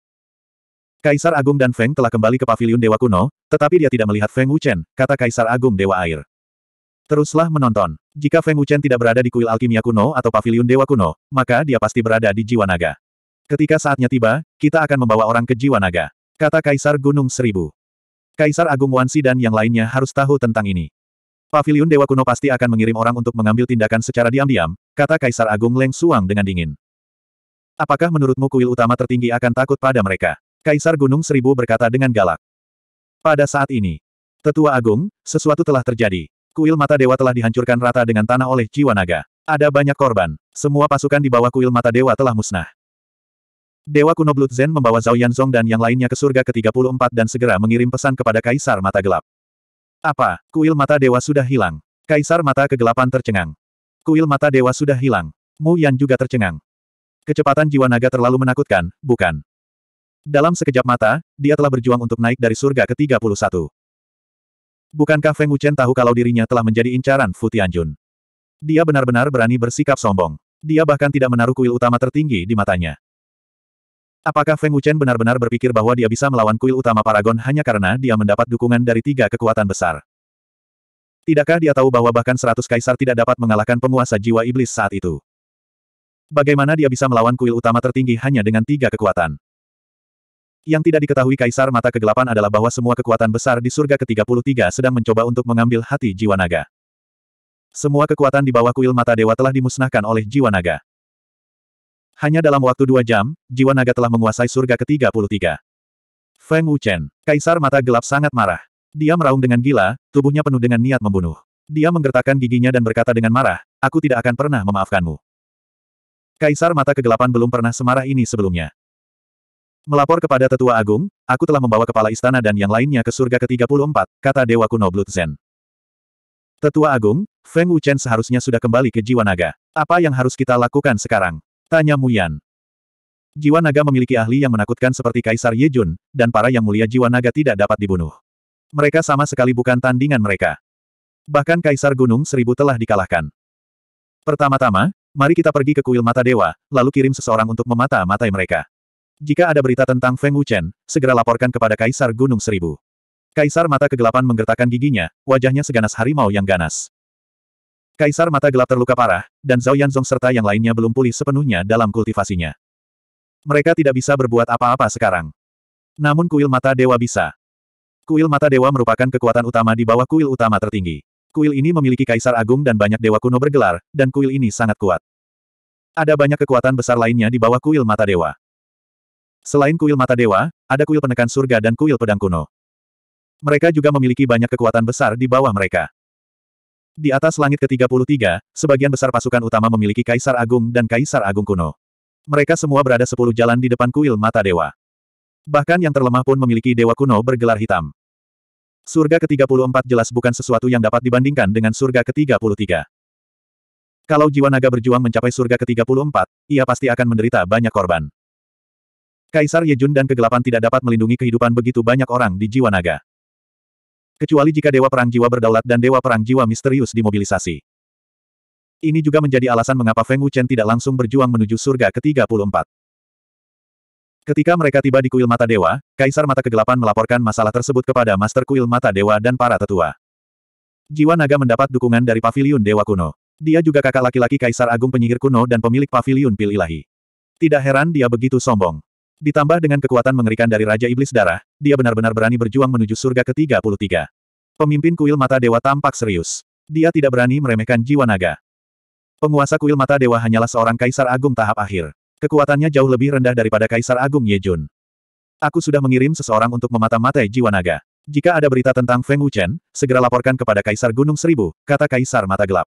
Kaisar Agung dan Feng telah kembali ke paviliun Dewa Kuno, tetapi dia tidak melihat Feng Wuchen, kata Kaisar Agung Dewa Air. Teruslah menonton. Jika Feng Wuchen tidak berada di kuil alkimia kuno atau paviliun Dewa Kuno, maka dia pasti berada di Jiwa Naga. Ketika saatnya tiba, kita akan membawa orang ke Jiwa Naga. Kata Kaisar Gunung Seribu. Kaisar Agung Wansi dan yang lainnya harus tahu tentang ini. Pavilion Dewa Kuno pasti akan mengirim orang untuk mengambil tindakan secara diam-diam, kata Kaisar Agung Leng Suang dengan dingin. Apakah menurutmu kuil utama tertinggi akan takut pada mereka? Kaisar Gunung Seribu berkata dengan galak. Pada saat ini, Tetua Agung, sesuatu telah terjadi. Kuil Mata Dewa telah dihancurkan rata dengan tanah oleh jiwa naga. Ada banyak korban. Semua pasukan di bawah kuil Mata Dewa telah musnah. Dewa kuno Blood Zen membawa Zhao Yanzong dan yang lainnya ke surga ke-34 dan segera mengirim pesan kepada Kaisar Mata Gelap. Apa, kuil mata dewa sudah hilang? Kaisar mata kegelapan tercengang. Kuil mata dewa sudah hilang. Mu Yan juga tercengang. Kecepatan jiwa naga terlalu menakutkan, bukan? Dalam sekejap mata, dia telah berjuang untuk naik dari surga ke-31. Bukankah Feng Wuchen tahu kalau dirinya telah menjadi incaran Fu Tianjun? Dia benar-benar berani bersikap sombong. Dia bahkan tidak menaruh kuil utama tertinggi di matanya. Apakah Feng Wuchen benar-benar berpikir bahwa dia bisa melawan kuil utama Paragon hanya karena dia mendapat dukungan dari tiga kekuatan besar? Tidakkah dia tahu bahwa bahkan seratus kaisar tidak dapat mengalahkan penguasa jiwa iblis saat itu? Bagaimana dia bisa melawan kuil utama tertinggi hanya dengan tiga kekuatan? Yang tidak diketahui kaisar mata kegelapan adalah bahwa semua kekuatan besar di surga ke-33 sedang mencoba untuk mengambil hati jiwa naga. Semua kekuatan di bawah kuil mata dewa telah dimusnahkan oleh jiwa naga. Hanya dalam waktu dua jam, jiwa naga telah menguasai surga ke-33. Feng Wuchen, kaisar mata gelap sangat marah. Dia meraung dengan gila, tubuhnya penuh dengan niat membunuh. Dia menggertakkan giginya dan berkata dengan marah, aku tidak akan pernah memaafkanmu. Kaisar mata kegelapan belum pernah semarah ini sebelumnya. Melapor kepada tetua agung, aku telah membawa kepala istana dan yang lainnya ke surga ke-34, kata Dewa Kuno Blood Zen. Tetua Agung, Feng Wuchen seharusnya sudah kembali ke jiwa naga. Apa yang harus kita lakukan sekarang? Tanya Muyan. Jiwa naga memiliki ahli yang menakutkan seperti Kaisar Yejun, dan para yang mulia jiwa naga tidak dapat dibunuh. Mereka sama sekali bukan tandingan mereka. Bahkan Kaisar Gunung Seribu telah dikalahkan. Pertama-tama, mari kita pergi ke kuil mata dewa, lalu kirim seseorang untuk memata-matai mereka. Jika ada berita tentang Feng Wuchen, segera laporkan kepada Kaisar Gunung Seribu. Kaisar mata kegelapan menggertakkan giginya, wajahnya seganas harimau yang ganas. Kaisar Mata Gelap terluka parah, dan Zhao Yanzong serta yang lainnya belum pulih sepenuhnya dalam kultivasinya. Mereka tidak bisa berbuat apa-apa sekarang. Namun kuil Mata Dewa bisa. Kuil Mata Dewa merupakan kekuatan utama di bawah kuil utama tertinggi. Kuil ini memiliki kaisar agung dan banyak dewa kuno bergelar, dan kuil ini sangat kuat. Ada banyak kekuatan besar lainnya di bawah kuil Mata Dewa. Selain kuil Mata Dewa, ada kuil penekan surga dan kuil pedang kuno. Mereka juga memiliki banyak kekuatan besar di bawah mereka. Di atas langit ke-33, sebagian besar pasukan utama memiliki Kaisar Agung dan Kaisar Agung kuno. Mereka semua berada sepuluh jalan di depan kuil mata dewa. Bahkan yang terlemah pun memiliki dewa kuno bergelar hitam. Surga ke-34 jelas bukan sesuatu yang dapat dibandingkan dengan surga ke-33. Kalau jiwa naga berjuang mencapai surga ke-34, ia pasti akan menderita banyak korban. Kaisar Yejun dan kegelapan tidak dapat melindungi kehidupan begitu banyak orang di jiwa naga. Kecuali jika Dewa Perang Jiwa berdaulat dan Dewa Perang Jiwa misterius dimobilisasi. Ini juga menjadi alasan mengapa Feng Chen tidak langsung berjuang menuju surga ke-34. Ketika mereka tiba di kuil mata dewa, Kaisar Mata Kegelapan melaporkan masalah tersebut kepada Master Kuil Mata Dewa dan para tetua. Jiwa naga mendapat dukungan dari Paviliun Dewa Kuno. Dia juga kakak laki-laki Kaisar Agung Penyihir Kuno dan pemilik Paviliun Pil Ilahi. Tidak heran dia begitu sombong. Ditambah dengan kekuatan mengerikan dari Raja Iblis Darah, dia benar-benar berani berjuang menuju surga ke-33. Pemimpin kuil mata dewa tampak serius. Dia tidak berani meremehkan jiwa naga. Penguasa kuil mata dewa hanyalah seorang kaisar agung tahap akhir. Kekuatannya jauh lebih rendah daripada kaisar agung Yejun. Aku sudah mengirim seseorang untuk memata-matai jiwa naga. Jika ada berita tentang Feng Wuchen, segera laporkan kepada Kaisar Gunung Seribu, kata Kaisar Mata Gelap.